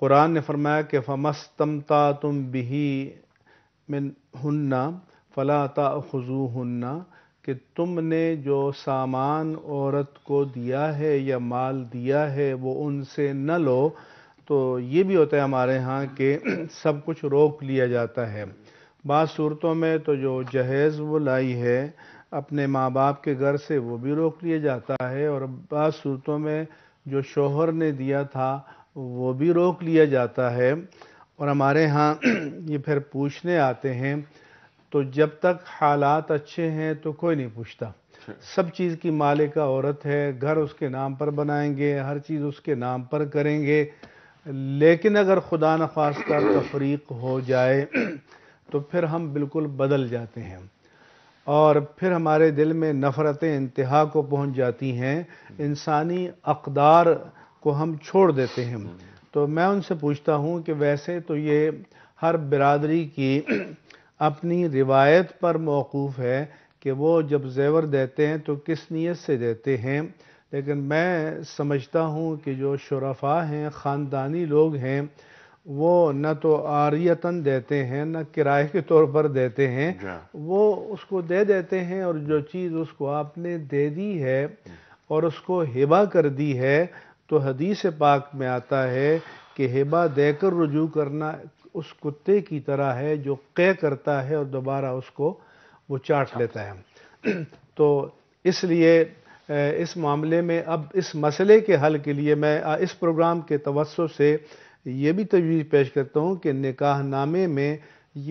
कुरान ने फरमाया कि फमस्तमता तुम बिही मिन हन्ना फ़ला खुजू हन्ना कि तुमने जो सामान औरत को दिया है या माल दिया है वो उनसे न लो तो ये भी होता है हमारे यहाँ कि सब कुछ रोक लिया जाता है बाद सूरतों में तो जो जहेज़ वो लाई है अपने माँ बाप के घर से वो भी रोक लिया जाता है और बाद सूरतों में जो शोहर ने दिया था वो भी रोक लिया जाता है और हमारे यहाँ ये फिर पूछने आते हैं तो जब तक हालात अच्छे हैं तो कोई नहीं पूछता सब चीज़ की मालिका औरत है घर उसके नाम पर बनाएंगे हर चीज़ उसके नाम पर करेंगे लेकिन अगर खुदा न का तफरीक हो जाए तो फिर हम बिल्कुल बदल जाते हैं और फिर हमारे दिल में नफ़रतें इंतहा को पहुंच जाती हैं इंसानी अकदार को हम छोड़ देते हैं तो मैं उनसे पूछता हूं कि वैसे तो ये हर बिरादरी की अपनी रिवायत पर मौकूफ़ है कि वो जब जेवर देते हैं तो किस नीयत से देते हैं लेकिन मैं समझता हूँ कि जो शराफा हैं ख़ानदानी लोग हैं वो न तो आरियतन देते हैं न किराए के तौर पर देते हैं हाँ। वो उसको दे देते हैं और जो चीज़ उसको आपने दे दी है और उसको हिबा कर दी है तो हदीस पाक में आता है कि हिबा देकर रुजू करना उस कुत्ते की तरह है जो कै करता है और दोबारा उसको वो चाट हाँ। लेता है तो इसलिए इस मामले में अब इस मसले के हल के लिए मैं इस प्रोग्राम के तवस्व से ये भी तजवीज़ पेश करता हूँ कि निकाह नामे में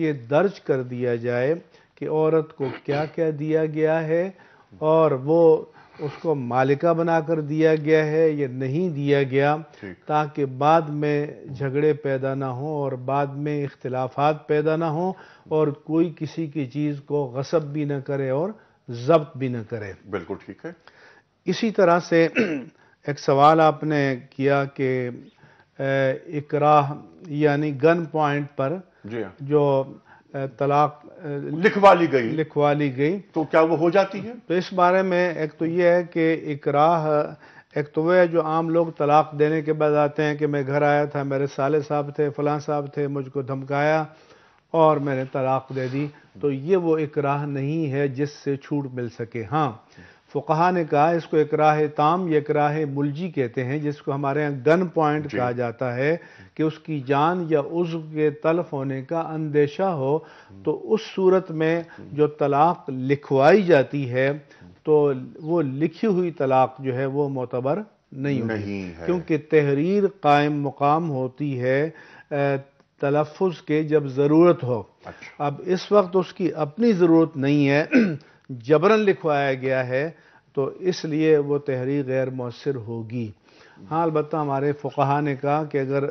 ये दर्ज कर दिया जाए कि औरत को क्या क्या दिया गया है और वो उसको मालिका बनाकर दिया गया है या नहीं दिया गया ताकि बाद में झगड़े पैदा ना हों और बाद में इख्तलाफात पैदा ना हों और कोई किसी की चीज़ को गसब भी ना करे और जब्त भी ना करे बिल्कुल ठीक है इसी तरह से एक सवाल आपने किया कि इकराह यानी गन पॉइंट पर हाँ। जो तलाक लिखवा ली गई लिखवा ली गई तो क्या वो हो जाती है तो इस बारे में एक तो ये है कि एक राह एक तो वह है जो आम लोग तलाक देने के बाद आते हैं कि मैं घर आया था मेरे साले साहब थे फलां साहब थे मुझको धमकाया और मैंने तलाक दे दी तो ये वो एक राह नहीं है जिससे छूट मिल सके हाँ फुकाहा ने कहा इसको इकराह ताम या इकराह मुलजी कहते हैं जिसको हमारे यहाँ गन पॉइंट कहा जाता है कि उसकी जान या उज्व के तलफ होने का अंदेशा हो तो उस सूरत में जो तलाक लिखवाई जाती है तो वो लिखी हुई तलाक जो है वो मोतबर नहीं नहीं क्योंकि तहरीर कायम मुकाम होती है तलफ़ के जब ज़रूरत हो अच्छा। अब इस वक्त उसकी अपनी ज़रूरत नहीं है जबरन लिखवाया गया है तो इसलिए वो तहरीर गैर मौसर होगी हाँ अलबत् हमारे फुकाहा ने कहा कि अगर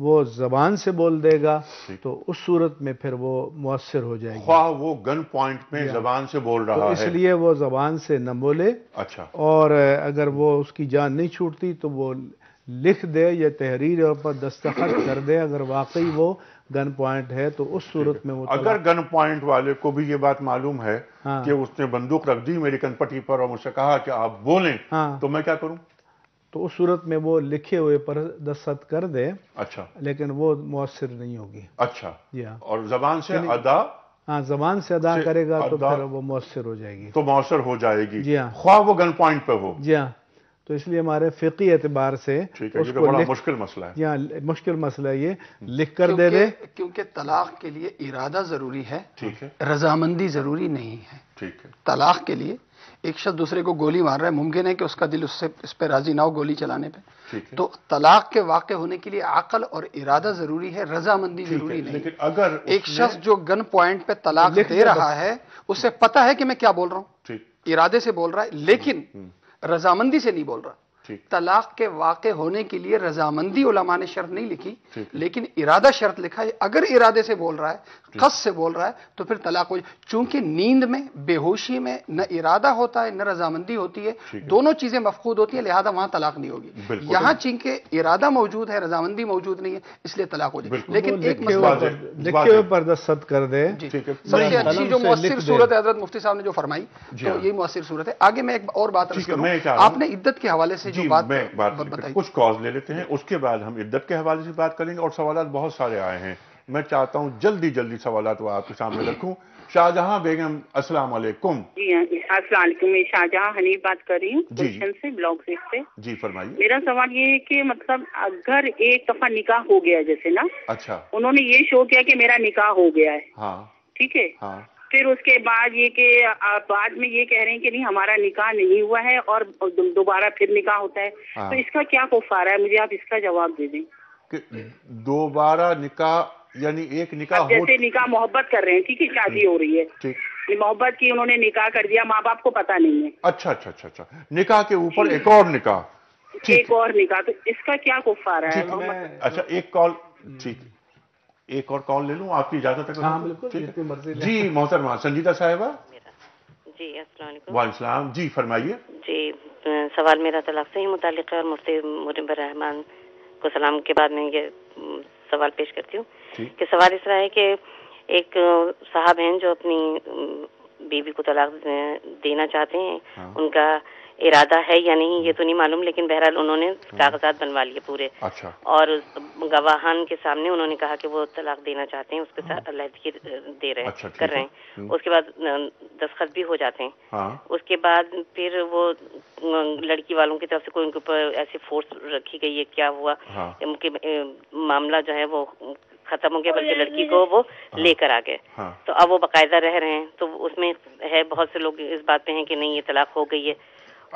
वो जबान से बोल देगा तो उस सूरत में फिर वो मौसर हो जाएगी वो गन पॉइंट में जबान से बोल रहा तो इसलिए है इसलिए वो जबान से न बोले अच्छा और अगर वो उसकी जान नहीं छूटती तो वो लिख दे या तहरीर पर दस्तखत कर दे अगर वाकई वो गन पॉइंट है तो उस सूरत में वो अगर गन पॉइंट वाले को भी ये बात मालूम है हाँ। कि उसने बंदूक रख दी मेरी कनपट्टी पर और मुझसे कहा कि आप बोलें हाँ। तो मैं क्या करूं तो उस सूरत में वो लिखे हुए पर दस्त कर दे अच्छा लेकिन वो मुसर नहीं होगी अच्छा जी हाँ और जबान से अदा हाँ जबान से अदा करेगा तो फिर वो मुसर हो जाएगी तो मुसर हो जाएगी जी हाँ ख्वाह वो गन पॉइंट पे हो जी हाँ तो इसलिए हमारे फ़िकी एतबार से तो उसको बड़ा मुश्किल मसला है यहाँ मुश्किल मसला ये हम्म। लिख कर दे दे क्योंकि तलाक के लिए इरादा ज़रूरी है ठीक है रजामंदी ज़रूरी नहीं है ठीक है तलाक के लिए एक शख्स दूसरे को गोली मार रहा है मुमकिन है कि उसका दिल उससे इस पर राजी ना हो गोली चलाने पे तो तलाक के वाक़ होने के लिए अकल और इरादा जरूरी है रजामंदी जरूरी है। नहीं लेकिन अगर एक शख्स जो गन पॉइंट पे तलाक दे रहा है उसे पता है कि मैं क्या बोल रहा हूँ इरादे से बोल रहा है लेकिन हम्म। रजामंदी से नहीं बोल रहा तलाक के वाक़ होने के लिए रजामंदी उलमा ने शर्त नहीं लिखी लेकिन इरादा शर्त लिखा है अगर इरादे से बोल रहा है कस से बोल रहा है तो फिर तलाक हो चूंकि नींद में बेहोशी में न इरादा होता है न रजामंदी होती है दोनों चीजें मफकूद होती है लिहाजा वहां तलाक नहीं होगी यहां चूंकि इरादा मौजूद है रजामंदी मौजूद नहीं है इसलिए तलाक हो जाए लेकिन एक पर्दस्त कर दे सबसे अच्छी जो मुसर सूरत हजरत मुफ्ती साहब ने जो फरमाई तो हाँ। यही मुसर सूरत है आगे मैं एक और बात आपने इद्दत के हवाले से जो बात, मैं बात कुछ कॉज ले लेते हैं उसके बाद हम इद्दत के हवाले से बात करेंगे और सवाल बहुत सारे आए हैं मैं चाहता हूँ जल्दी जल्दी सवाल आपके सामने रखूँ शाहजहां बेगम असल हाँ, जी अस्सलाम मैं शाहजहां हनी बात कर रही हूँ जी से ब्लॉग से जी फरमाइए मेरा सवाल ये है कि मतलब अगर एक दफा निकाह हो गया जैसे ना अच्छा उन्होंने ये शो किया कि मेरा निकाह हो गया है हाँ ठीक है हाँ फिर उसके बाद ये कि बाद में ये कह रहे हैं कि नहीं हमारा निकाह नहीं हुआ है और दोबारा फिर निकाह होता है हाँ। तो इसका क्या कुफारा है मुझे आप इसका जवाब दे दें दोबारा निकाह यानी एक निकाह जैसे निकाह मोहब्बत कर रहे हैं ठीक है शादी हो रही है हम्म, मोहब्बत की उन्होंने निकाह कर दिया माँ बाप को पता नहीं है अच्छा अच्छा अच्छा अच्छा निकाह के ऊपर एक और निकाह एक और निकाह तो इसका क्या कुफारा है अच्छा एक कॉल ठीक एक और कॉल ले लूँ आपकी इजाजत है हाँ, बिल्कुल जी मोहतरमा संजीदा साहेबा जी असलम जी फरमाइए जी सवाल मेरा तलाक तो से ही मुतल है और मुफ्ती मुरबर रहमान को सलाम के बाद में ये सवाल पेश करती हूँ कि सवाल इस तरह है कि एक साहब हैं जो अपनी बीवी को तलाक देना चाहते हैं हाँ। उनका इरादा है या नहीं ये हम्म। तो नहीं मालूम लेकिन बहरहाल उन्होंने हम्म। कागजात बनवा लिए पूरे अच्छा और गवाहान के सामने उन्होंने कहा कि वो तलाक देना चाहते हैं उसके साथ हम्म। अलहदगी दे रहे हैं अच्छा, कर रहे हैं उसके बाद दस्खत भी हो जाते हैं हाँ। उसके बाद फिर वो लड़की वालों की तरफ से कोई उनके ऊपर ऐसी फोर्स रखी गई है क्या हुआ उनके हाँ। मामला जो है वो खत्म हो गया बल्कि लड़की को वो हाँ। लेकर आ गए हाँ। तो अब वो बाकायदा रह रहे हैं तो उसमें है बहुत से लोग इस बात पे हैं कि नहीं ये तलाक हो गई है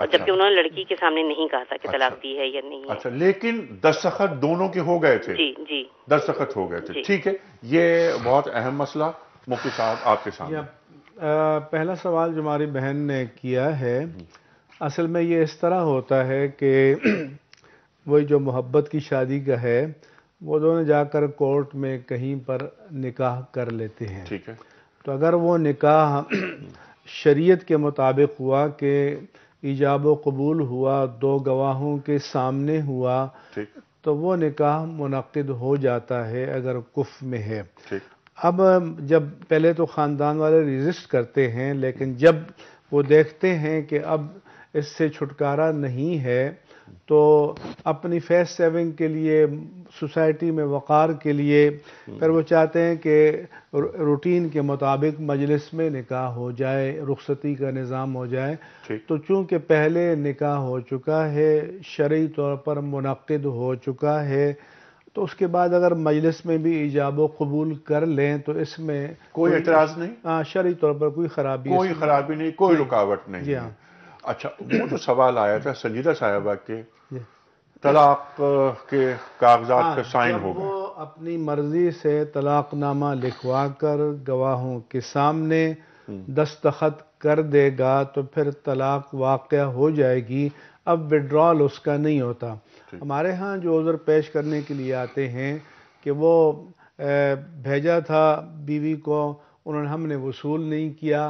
अच्छा। जबकि उन्होंने लड़की के सामने नहीं कहा था कि अच्छा। तलाक दी है या नहीं अच्छा लेकिन दस्तखत दोनों के हो गए थे जी जी दस्तखत हो गए थे ठीक है ये बहुत अहम मसला मुफ्ती साहब आपके सामने आ, पहला सवाल जो हमारी बहन ने किया है असल में ये इस तरह होता है कि वही जो मोहब्बत की शादी का है वो दोनों जाकर कोर्ट में कहीं पर निकाह कर लेते हैं ठीक है तो अगर वो निकाह शरीयत के मुताबिक हुआ कि ईजाब कबूल हुआ दो गवाहों के सामने हुआ तो वो निकाह मुनद हो जाता है अगर कुफ में है अब जब पहले तो ख़ानदान वाले रजिस्ट करते हैं लेकिन जब वो देखते हैं कि अब इससे छुटकारा नहीं है तो अपनी फेस सेविंग के लिए सोसाइटी में वक़ार के लिए हम्म। फिर वो चाहते हैं कि रूटीन के मुताबिक मजलिस में निकाह हो जाए रुखसती का निज़ाम हो जाए तो चूँकि पहले निकाह हो चुका है शरी तौर पर मुनद हो चुका है तो उसके बाद अगर मजलिस में भी ईजाब कबूल कर लें तो इसमें कोई एतराज़ नहीं हाँ शरी तौर पर कोई खराबी कोई खराबी नहीं कोई रुकावट नहीं जी हाँ अच्छा वो जो तो सवाल आया था संजीदा साहिबा के तलाक के कागजात पे हाँ, साइन हो गए अपनी मर्जी से तलाकनामा लिखवा कर गवाहों के सामने हम्म। दस्तखत कर देगा तो फिर तलाक वाक़ हो जाएगी अब विड्रॉल उसका नहीं होता हमारे यहाँ जो उजर पेश करने के लिए आते हैं कि वो भेजा था बीवी को उन्होंने हमने वसूल नहीं किया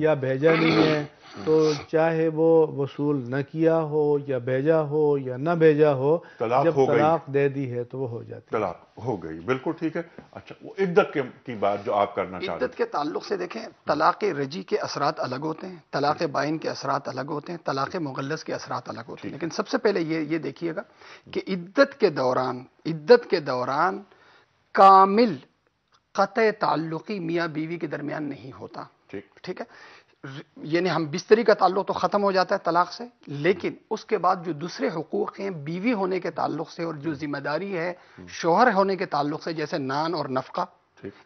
या भेजा नहीं है तो चाहे वो वसूल न किया हो या भेजा हो या न भेजा हो जब हो तलाक दे दी है तो वो हो जाती तलाक हो गई बिल्कुल ठीक है अच्छा वो इद्दत के की बात जो आप करना चाहते इद्दत के ताल्लुक से देखें तलाक रजी के असरात अलग होते हैं तलाक बाइन के असरात अलग होते हैं तलाक मुगलस के असरात अलग होते हैं लेकिन सबसे पहले ये ये देखिएगा कि इद्दत के दौरान इद्दत के दौरान कामिल कत ताल्लुकी मियाँ बीवी के दरमियान नहीं होता ठीक ठीक है यानी हम बिस्तरी का ताल्लुक तो ख़त्म हो जाता है तलाक से लेकिन उसके बाद जो दूसरे हकूक़ हैं बीवी होने के ताल्लुक से और जो जिम्मेदारी है शोहर होने के ताल्लुक से जैसे नान और नफका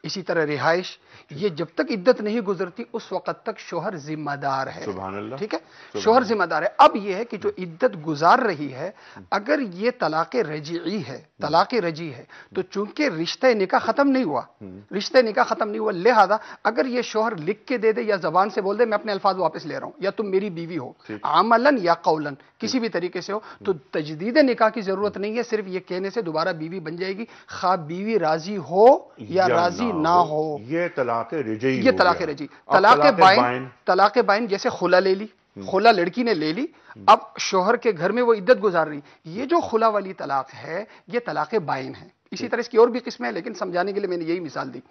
इसी तरह रिहाइश ये जब तक इद्दत नहीं गुजरती उस वक्त तक शोहर जिम्मेदार है ठीक है शोहर जिम्मेदार है अब यह है कि जो हम्म। इद्दत गुजार रही है अगर ये तलाक रजी है हम्म। तलाक रजी है तो हम्म। चूंकि रिश्ते निका खत्म नहीं हुआ रिश्ते निका खत्म नहीं हुआ लिहाजा अगर ये शोहर लिख के दे दे या जबान से बोल दे मैं अपने अल्फाज वापस ले रहा हूं या तुम मेरी बीवी हो आमलन या कौलन किसी भी तरीके से हो तो तजदीद निका की जरूरत नहीं है सिर्फ ये कहने से दोबारा बीवी बन जाएगी खा बीवी राजी हो या राजी ना हो ये तलाक रजई ये तलाक रजई तलाक बाइन तलाक बाइन जैसे खुला ले ली हम्म। खुला लड़की ने ले ली हम्म। अब शोहर के घर में वो इद्दत गुजार रही ये जो खुला वाली तलाक है ये तलाक बाइन है इसी तरह इसकी और भी किस्में हैं लेकिन समझाने के लिए मैंने यही मिसाल दी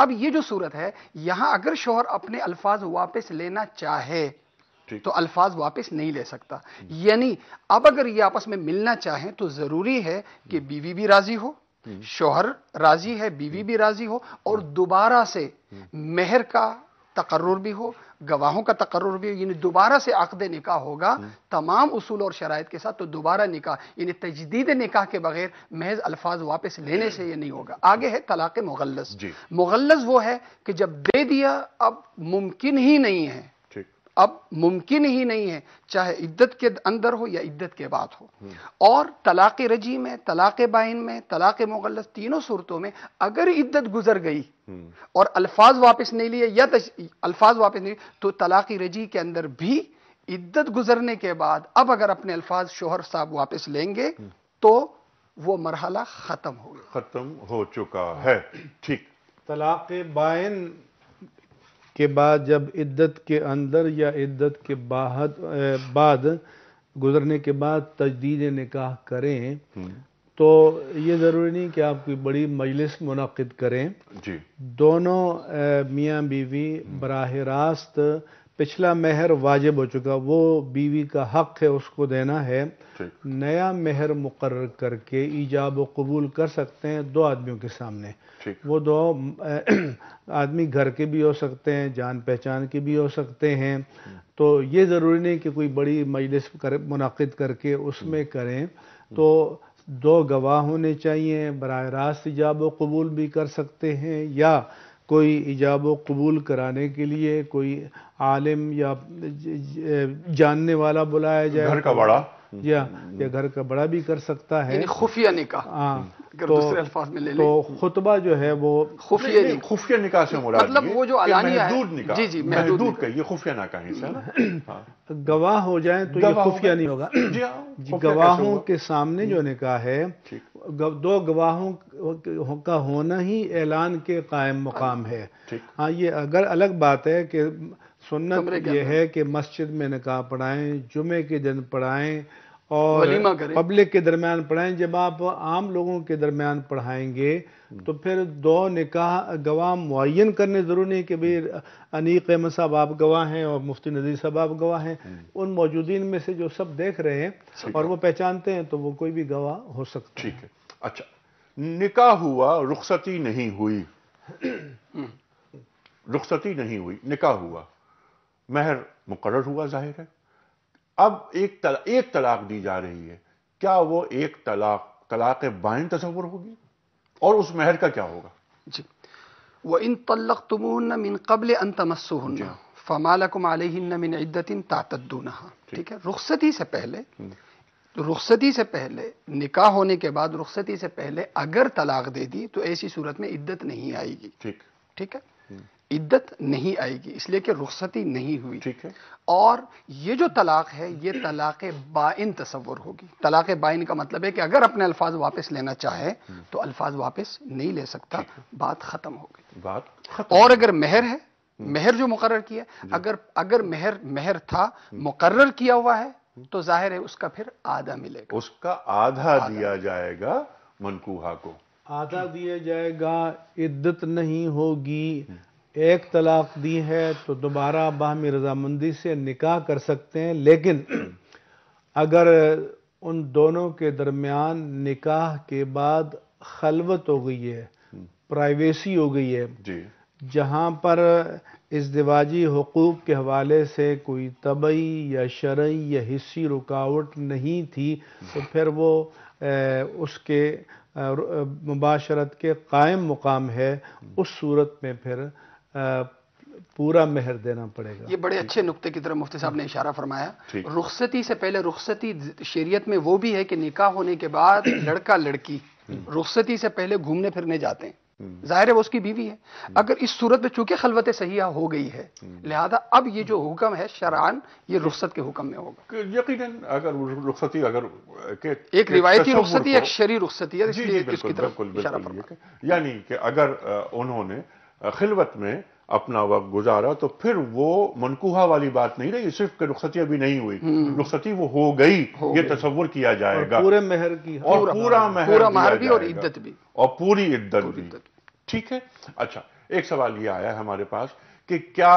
अब ये जो सूरत है यहां अगर शोहर अपने अल्फाज वापस लेना चाहे तो अल्फाज वापस नहीं ले सकता हम्म। यानी अब अगर ये आपस में मिलना चाहें तो ज़रूरी है कि बीवी भी राज़ी हो हम्म। शोहर राजी है बीवी हम्म। भी राजी हो और हम्म। दोबारा से मेहर का तकर्र भी हो गवाहों का तकर्र भी हो यानी दोबारा से अकद निकाह होगा तमाम उसूल और शराइ के साथ तो दोबारा निकाह यानी तजदीद निकाह के बगैर महज अल्फाज वापस लेने से ये नहीं होगा आगे है तलाक मुगलस मुगलस वो है कि जब दे दिया अब मुमकिन ही नहीं है अब मुमकिन ही नहीं है चाहे इद्दत के अंदर हो या इद्दत के बाद हो और तलाक रजी में तलाक बाइन में तलाक मुगलस तीनों सूरतों में अगर इद्दत गुजर गई और अल्फाज वापस नहीं लिए या अल्फाज वापस नहीं तो तलाक रजी के अंदर भी इद्दत गुजरने के बाद अब अगर अपने अल्फाज शोहर साहब वापस लेंगे तो वो मरहला खत्म हो खत्म हो चुका है ठीक तलाक बाइन के बाद जब इद्दत के अंदर या इद्दत के बाद बाद गुजरने के बाद तजदीद निकाह करें हम्म। तो ये ज़रूरी नहीं कि आप कोई बड़ी मजलिस मुनद करें जी दोनों मियाँ बीवी हम्म। बरह रास्त पिछला मेहर वाजिब हो चुका वो बीवी का हक है उसको देना है नया मेहर मुकर करके ईजाब कबूल कर सकते हैं दो आदमियों के सामने वो दो आदमी घर के भी हो सकते हैं जान पहचान के भी हो सकते हैं तो ये ज़रूरी नहीं कि कोई बड़ी मजलिस कर मुनद करके उसमें हम्म। करें तो दो गवाह होने चाहिए बर रास्त ईजाब कबूल भी कर सकते हैं या कोई इजाब कबूल कराने के लिए कोई आलिम या जानने वाला बुलाया जाए घर का बड़ा या या घर का बड़ा भी कर सकता है खुफिया निकाह हाँ तो, अल्फाज में ले तो खुतबा जो है वो खुफिया खुफिया निकाह से मुराद मतलब वो जो अलानिया है निकाह जी जी महदूद कहिए खुफिया ना कहें सर हाँ। गवाह हो जाए तो ये खुफिया नहीं होगा हाँ, गवाहों के सामने जो हम्म। निकाह है दो गवाहों का होना ही ऐलान के कायम मुकाम है हाँ ये अगर अलग बात है कि सुन्नत यह है कि मस्जिद में निकाह पढ़ाएं जुमे के दिन पढ़ाएं और पब्लिक के दरमियान पढ़ाएं जब आप आम लोगों के दरमियान पढ़ाएंगे तो फिर दो निकाह गवाह मुन करने ज़रूरी नहीं कि भाई अनीक अहमद साहब आप गवाह हैं और मुफ्ती नज़ीर साहब आप गवाह हैं हम्म। उन मौजूदीन में से जो सब देख रहे हैं और वो पहचानते हैं तो वो कोई भी गवाह हो सकता ठीक है अच्छा निकाह हुआ रुखसती नहीं हुई हम्म। रुखसती नहीं हुई निकाह हुआ महर मुकर हुआ जाहिर है अब एक तलाक एक तलाक दी जा रही है क्या वो एक तलाक तलाक बाइन तस्वुर होगी और उस महर का क्या होगा जी वो इन तलक तुमन इन कबल अन तमस्सुन फमालकुम अलहिन मिन इद्दतिन तातदूना ठीक है रुखसती से पहले हम्म। रुखसती से पहले निकाह होने के बाद रुखसती से पहले अगर तलाक दे दी तो ऐसी सूरत में इद्दत नहीं आएगी ठीक ठीक है हम्म। इद्दत नहीं आएगी इसलिए कि रुखसती नहीं हुई ठीक है और ये जो तलाक है ये तलाक बाइन तस्वर होगी तलाक बाइन का मतलब है कि अगर अपने अल्फाज वापस लेना चाहे तो अल्फाज वापस नहीं ले सकता बात खत्म हो गई बात और अगर मेहर है हम्म। मेहर जो मुकर किया अगर अगर मेहर मेहर था मुकर किया हुआ है हम्म। तो जाहिर है उसका फिर आधा मिलेगा उसका आधा, आधा दिया जाएगा मनकूहा को आधा दिया जाएगा इद्दत नहीं होगी हम्म। एक तलाक दी है तो दोबारा बाहमी रजामंदी से निकाह कर सकते हैं लेकिन अगर उन दोनों के दरमियान निकाह के बाद खलवत हो गई है प्राइवेसी हो गई है जी जहाँ पर इस दिवाजी हकूक़ के हवाले से कोई तबई या शरई या हिस्सी रुकावट नहीं थी तो फिर वो ए, उसके मुबाशरत के कायम मुकाम है हम्म। उस सूरत में फिर पूरा मेहर देना पड़ेगा ये बड़े अच्छे नुक्ते की तरफ मुफ्ती साहब ने इशारा फरमाया रुखसती से पहले रुखसती शरीयत में वो भी है कि निकाह होने के बाद लड़का लड़की हम्म। रुखसती से पहले घूमने फिरने जाते हैं हम्म। जाहिर है वो उसकी बीवी है हम्म। अगर इस सूरत में चूंकि खलवत सहिया हो गई है लिहाजा अब ये जो हुक्म है शरान ये रुखसत के हुक्म में होगा यकीन अगर रुखसती अगर के, एक रिवायती रुखसती एक शरी रुखसती है इसलिए इसकी तरफ यानी कि अगर उन्होंने खिलवत में अपना वक्त गुजारा तो फिर वो मनकूहा वाली बात नहीं रही सिर्फ के रुखसती अभी नहीं हुई हम्म। रुखसती वो हो गई हो ये तस्वुर किया जाएगा पूरे मेहर की और पूरा मेहर पूरा महर भी और इद्दत भी और पूरी इद्दत भी ठीक है अच्छा एक सवाल ये आया हमारे पास कि क्या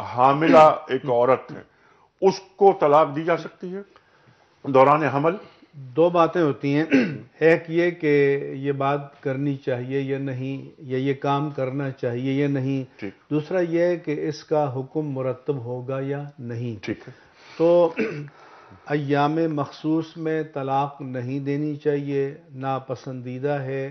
हामिला एक औरत है उसको तलाक दी जा सकती है दौरान हमल दो बातें होती हैं एक ये कि ये बात करनी चाहिए या नहीं या ये काम करना चाहिए या नहीं दूसरा ये है कि इसका हुक्म मुरतब होगा या नहीं ठीक तो अयाम मखसूस में तलाक नहीं देनी चाहिए नापसंदीदा है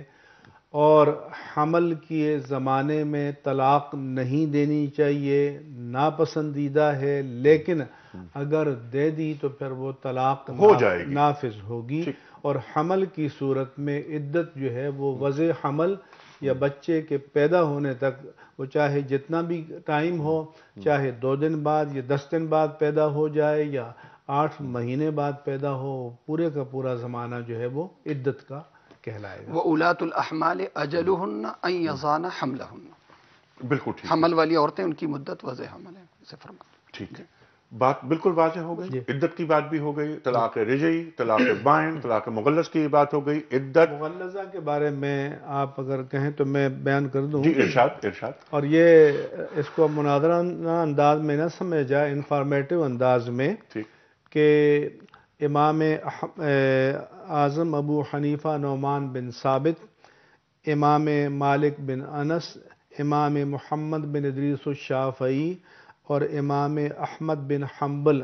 और हमल किए ज़माने में तलाक़ नहीं देनी चाहिए नापसंदीदा है लेकिन अगर दे दी तो फिर वो तलाक हो ना, जाएगी नाफिज होगी और हमल की सूरत में इद्दत जो है वो वज़ हमल या बच्चे के पैदा होने तक वो चाहे जितना भी टाइम हो चाहे दो दिन बाद या दस दिन बाद पैदा हो जाए या आठ महीने बाद पैदा हो पूरे का पूरा ज़माना जो है वो इद्दत का कहलाएगा वो उलातुल अहमाल अजलहन्ना अजाना हमला बिल्कुल ठीक हमल वाली औरतें उनकी मुद्दत वजह हमल है इसे फरमा ठीक है बात बिल्कुल वाज हो गई इद्दत की बात भी हो गई तलाक रिजई तलाक बाइन तलाक मुगलस की बात हो गई इद्दत मुगलजा के बारे में आप अगर कहें तो मैं बयान कर दूं जी इरशाद और ये इसको मुनादराना अंदाज में ना समझा इंफॉर्मेटिव अंदाज में ठीक कि इमाम आज़म अबू हनीफ़ा नौमान बिन साबित इमाम मालिक बिन अनस इमाम मोहम्मद बिन शाफई और इमाम अहमद बिन हम्बल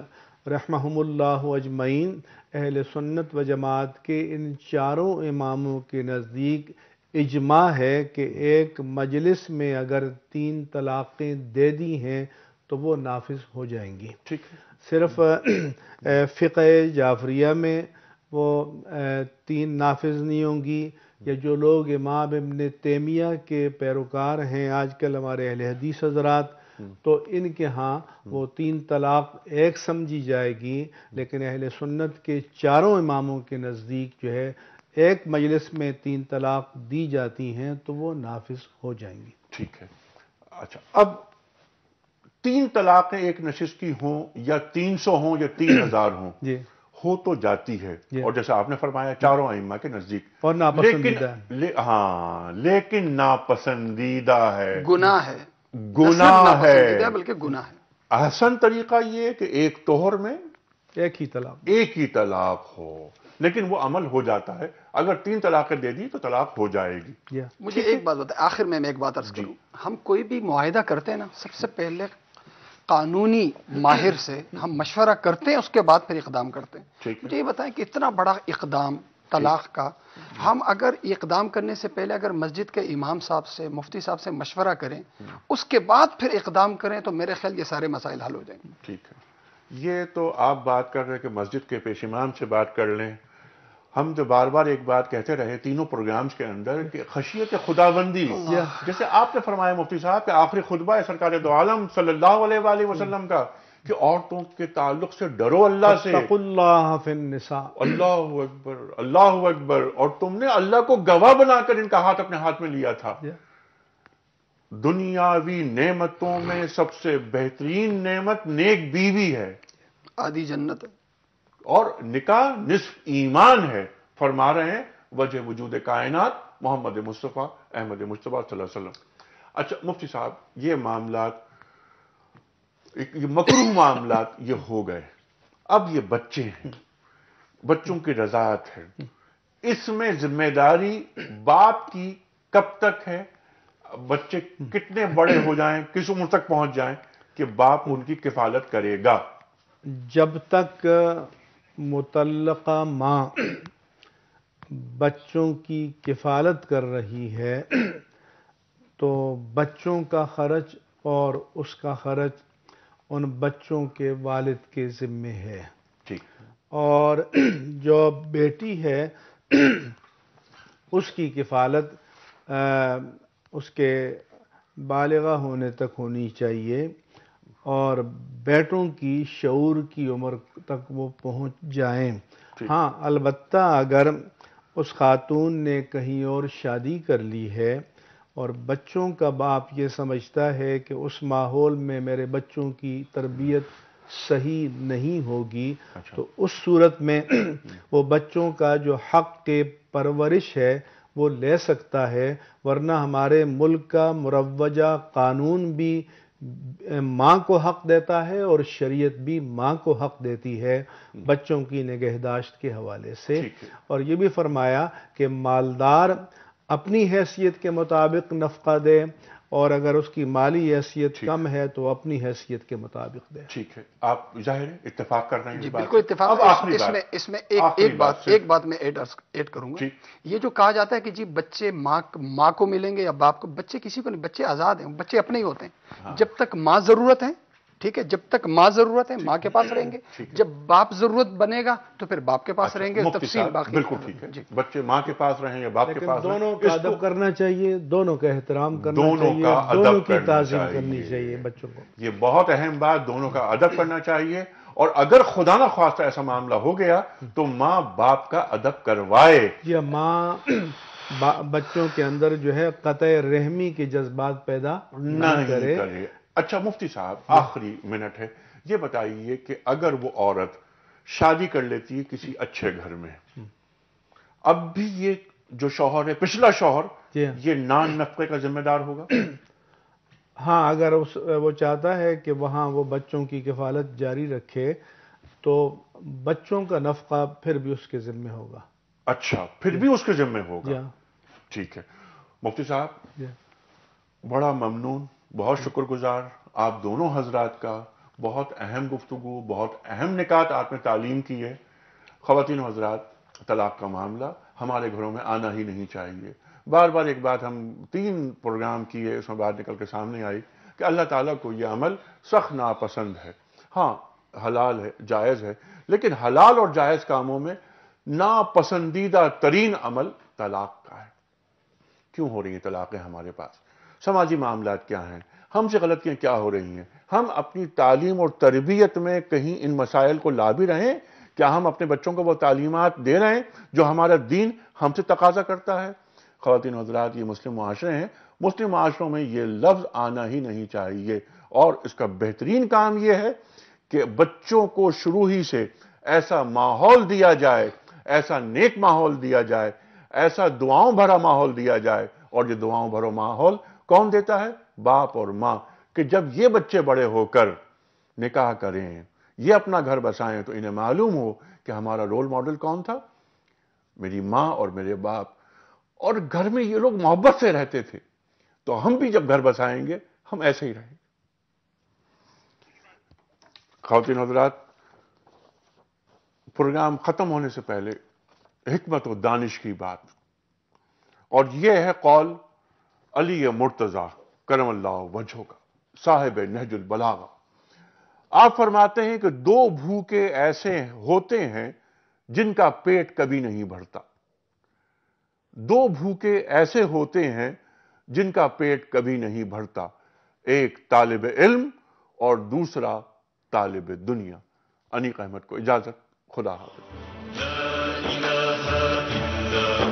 रहमहुल्ला अजमैन अहल सुन्नत व जमात के इन चारों इमामों के नज़दीक इजमा है कि एक मजलिस में अगर तीन तलाक़ें दे दी हैं तो वो नाफिज हो जाएंगी ठीक है सिर्फ फ़िक जाफरिया में वो तीन नाफिज नहीं होंगी या जो लोग इमाम इबन तैमिया के पैरोकार हैं आजकल हमारे अहल हदीस हजरात हम्म। तो इनके यहाँ हम्म। वो तीन तलाक एक समझी जाएगी लेकिन अहल सुन्नत के चारों इमामों के नज़दीक जो है एक मजलिस में तीन तलाक दी जाती हैं तो वो नाफिज हो जाएंगी ठीक है अच्छा अब तीन तलाकें एक नशिश की हों या तीन सौ हों या तीन हजार हों हो तो जाती है और जैसा आपने फरमाया चारों आइमा के नजदीक और नापसंदीदा लेकिन ले, हाँ लेकिन नापसंदीदा है गुना है गुना है बल्कि गुना है आसन तरीका ये कि एक तोहर में एक ही तलाक एक ही तलाक हो लेकिन वो अमल हो जाता है अगर तीन तलाकें दे दी तो तलाक हो जाएगी मुझे एक बात बता आखिर में मैं एक बात अर्ज करूं हम कोई भी मुआदा करते हैं ना सबसे पहले कानूनी माहिर से हम मशवरा करते हैं उसके बाद फिर इकदाम करते हैं मुझे ये बताएं कि इतना बड़ा इकदाम तलाक का हम अगर इकदाम करने से पहले अगर मस्जिद के इमाम साहब से मुफ्ती साहब से मशवरा करें हाँ। उसके बाद फिर इकदाम करें तो मेरे ख्याल ये सारे मसाइल हल हो जाएंगे ठीक है ये तो आप बात कर रहे हैं कि मस्जिद के पेश इमाम से बात कर लें हम जो बार बार एक बात कहते रहे तीनों प्रोग्राम्स के अंदर कि खशियत खुदाबंदी हाँ। जैसे आपने फरमाया मुफ्ती साहब के आखिरी खुतबा है सरकार दो आलम सल्लल्लाहु अलैहि वसल्लम का कि औरतों के ताल्लुक से डरो अल्लाह से अल्लाह अकबर अल्लाह अकबर और तुमने अल्लाह को गवाह बनाकर इनका हाथ अपने हाथ में लिया था दुनियावी नेमतों में सबसे बेहतरीन नेमत नेक बीवी है आदि जन्नत है और निका निसफ ईमान है फरमा रहे हैं वजह वजूद कायनात मोहम्मद मुस्तफ़ा अहमद मुस्तफ़ा वसल्लम अच्छा मुफ्ती साहब ये मामला ये मकरू मामला ये हो गए अब ये बच्चे हैं बच्चों की रजात है इसमें जिम्मेदारी बाप की कब तक है बच्चे कितने बड़े हो जाएं किस उम्र तक पहुंच जाएं कि बाप उनकी किफालत करेगा जब तक मुतलका माँ बच्चों की किफ़ालत कर रही है तो बच्चों का खर्च और उसका खर्च उन बच्चों के वालिद के ज़िम्मे है और जो बेटी है उसकी किफ़ालत उसके बालगा होने तक होनी चाहिए और बेटों की शूर की उम्र तक वो पहुंच जाएं हाँ अलबत् अगर उस खातून ने कहीं और शादी कर ली है और बच्चों का बाप ये समझता है कि उस माहौल में मेरे बच्चों की तरबियत सही नहीं होगी अच्छा। तो उस सूरत में वो बच्चों का जो हक के परवरिश है वो ले सकता है वरना हमारे मुल्क का मुरवजा कानून भी माँ को हक देता है और शरीयत भी माँ को हक देती है बच्चों की निगहदाश्त के हवाले से और ये भी फरमाया कि मालदार अपनी हैसियत के मुताबिक नफका दे और अगर उसकी माली हैसियत कम है तो अपनी हैसियत के मुताबिक दें ठीक है आप जाहिर है इतफाक कर रहे हैं जी बिल्कुल इतफाक अब इसमें इसमें एक एक बात, बात एक बात मैं ऐड ऐड करूंगा ये जो कहा जाता है कि जी बच्चे माँ माँ को मिलेंगे या बाप को बच्चे किसी को नहीं बच्चे आज़ाद हैं बच्चे अपने ही होते हैं हाँ। जब तक माँ ज़रूरत है ठीक है जब तक माँ जरूरत है माँ के पास रहेंगे जब बाप जरूरत बनेगा तो फिर बाप के पास अच्छा, रहेंगे तफसील बाकी बिल्कुल ठीक है बच्चे माँ के पास रहेंगे बाप के पास दोनों का अदब करना चाहिए दोनों का एहतराम करना दोनों का अदब की ताजी करनी चाहिए बच्चों को ये बहुत अहम बात दोनों का अदब करना चाहिए और अगर खुदा ना खास्ता ऐसा मामला हो गया तो माँ बाप का अदब करवाए या माँ बच्चों के अंदर जो है कत रहमी के जज्बात पैदा ना करे अच्छा मुफ्ती साहब हाँ। आखिरी मिनट है ये बताइए कि अगर वो औरत शादी कर लेती है किसी अच्छे घर में हम्म। अब भी ये जो शौहर है पिछला शौहर हाँ। ये नान नफके का जिम्मेदार होगा हाँ अगर उस वो चाहता है कि वहाँ वो बच्चों की किफालत जारी रखे तो बच्चों का नफका फिर भी उसके जिम्मे होगा अच्छा फिर भी उसके जिम्मे होगा हाँ। ठीक है मुफ्ती साहब बड़ा ममनून बहुत शुक्रगुजार आप दोनों हजरात का बहुत अहम गुफ्तु बहुत अहम निकात आपने तालीम की है खातिन हजरात तलाक का मामला हमारे घरों में आना ही नहीं चाहिए बार बार एक बात हम तीन प्रोग्राम किए उसमें बात निकल के सामने आई कि अल्लाह ताला को यह अमल सख्त नापसंद है हाँ हलाल है जायज़ है लेकिन हलाल और जायज़ कामों में नापसंदीदा तरीन अमल तलाक का है क्यों हो रही है तलाक़ें हमारे पास समाजी मामला क्या हैं हमसे गलतियाँ क्या हो रही हैं हम अपनी तालीम और तरबियत में कहीं इन मसाइल को ला भी रहें क्या हम अपने बच्चों को वो तालीमत दे रहे हैं जो हमारा दीन हमसे तकाजा करता है खातिन हजरात ये मुस्लिम माशरे हैं मुस्लिम माशरों में ये लफ्ज़ आना ही नहीं चाहिए और इसका बेहतरीन काम यह है कि बच्चों को शुरू ही से ऐसा माहौल दिया जाए ऐसा नेक माहौल दिया जाए ऐसा दुआओं भरा माहौल दिया जाए और ये दुआओं भरो माहौल कौन देता है बाप और मां कि जब ये बच्चे बड़े होकर निकाह करें ये अपना घर बसाएं तो इन्हें मालूम हो कि हमारा रोल मॉडल कौन था मेरी मां और मेरे बाप और घर में ये लोग मोहब्बत से रहते थे तो हम भी जब घर बसाएंगे हम ऐसे ही रहेंगे खातिन हजरात प्रोग्राम ख़त्म होने से पहले हमत और दानिश की बात और यह है कॉल अली मुर्तज़ा करम अल्लाह वजह का नहजुल बलागा आप फरमाते हैं कि दो भूखे ऐसे होते हैं जिनका पेट कभी नहीं भरता दो भूखे ऐसे होते हैं जिनका पेट कभी नहीं भरता एक तालिब इल्म और दूसरा तालिब दुनिया अनीक अहमद को इजाज़त खुदा हाफ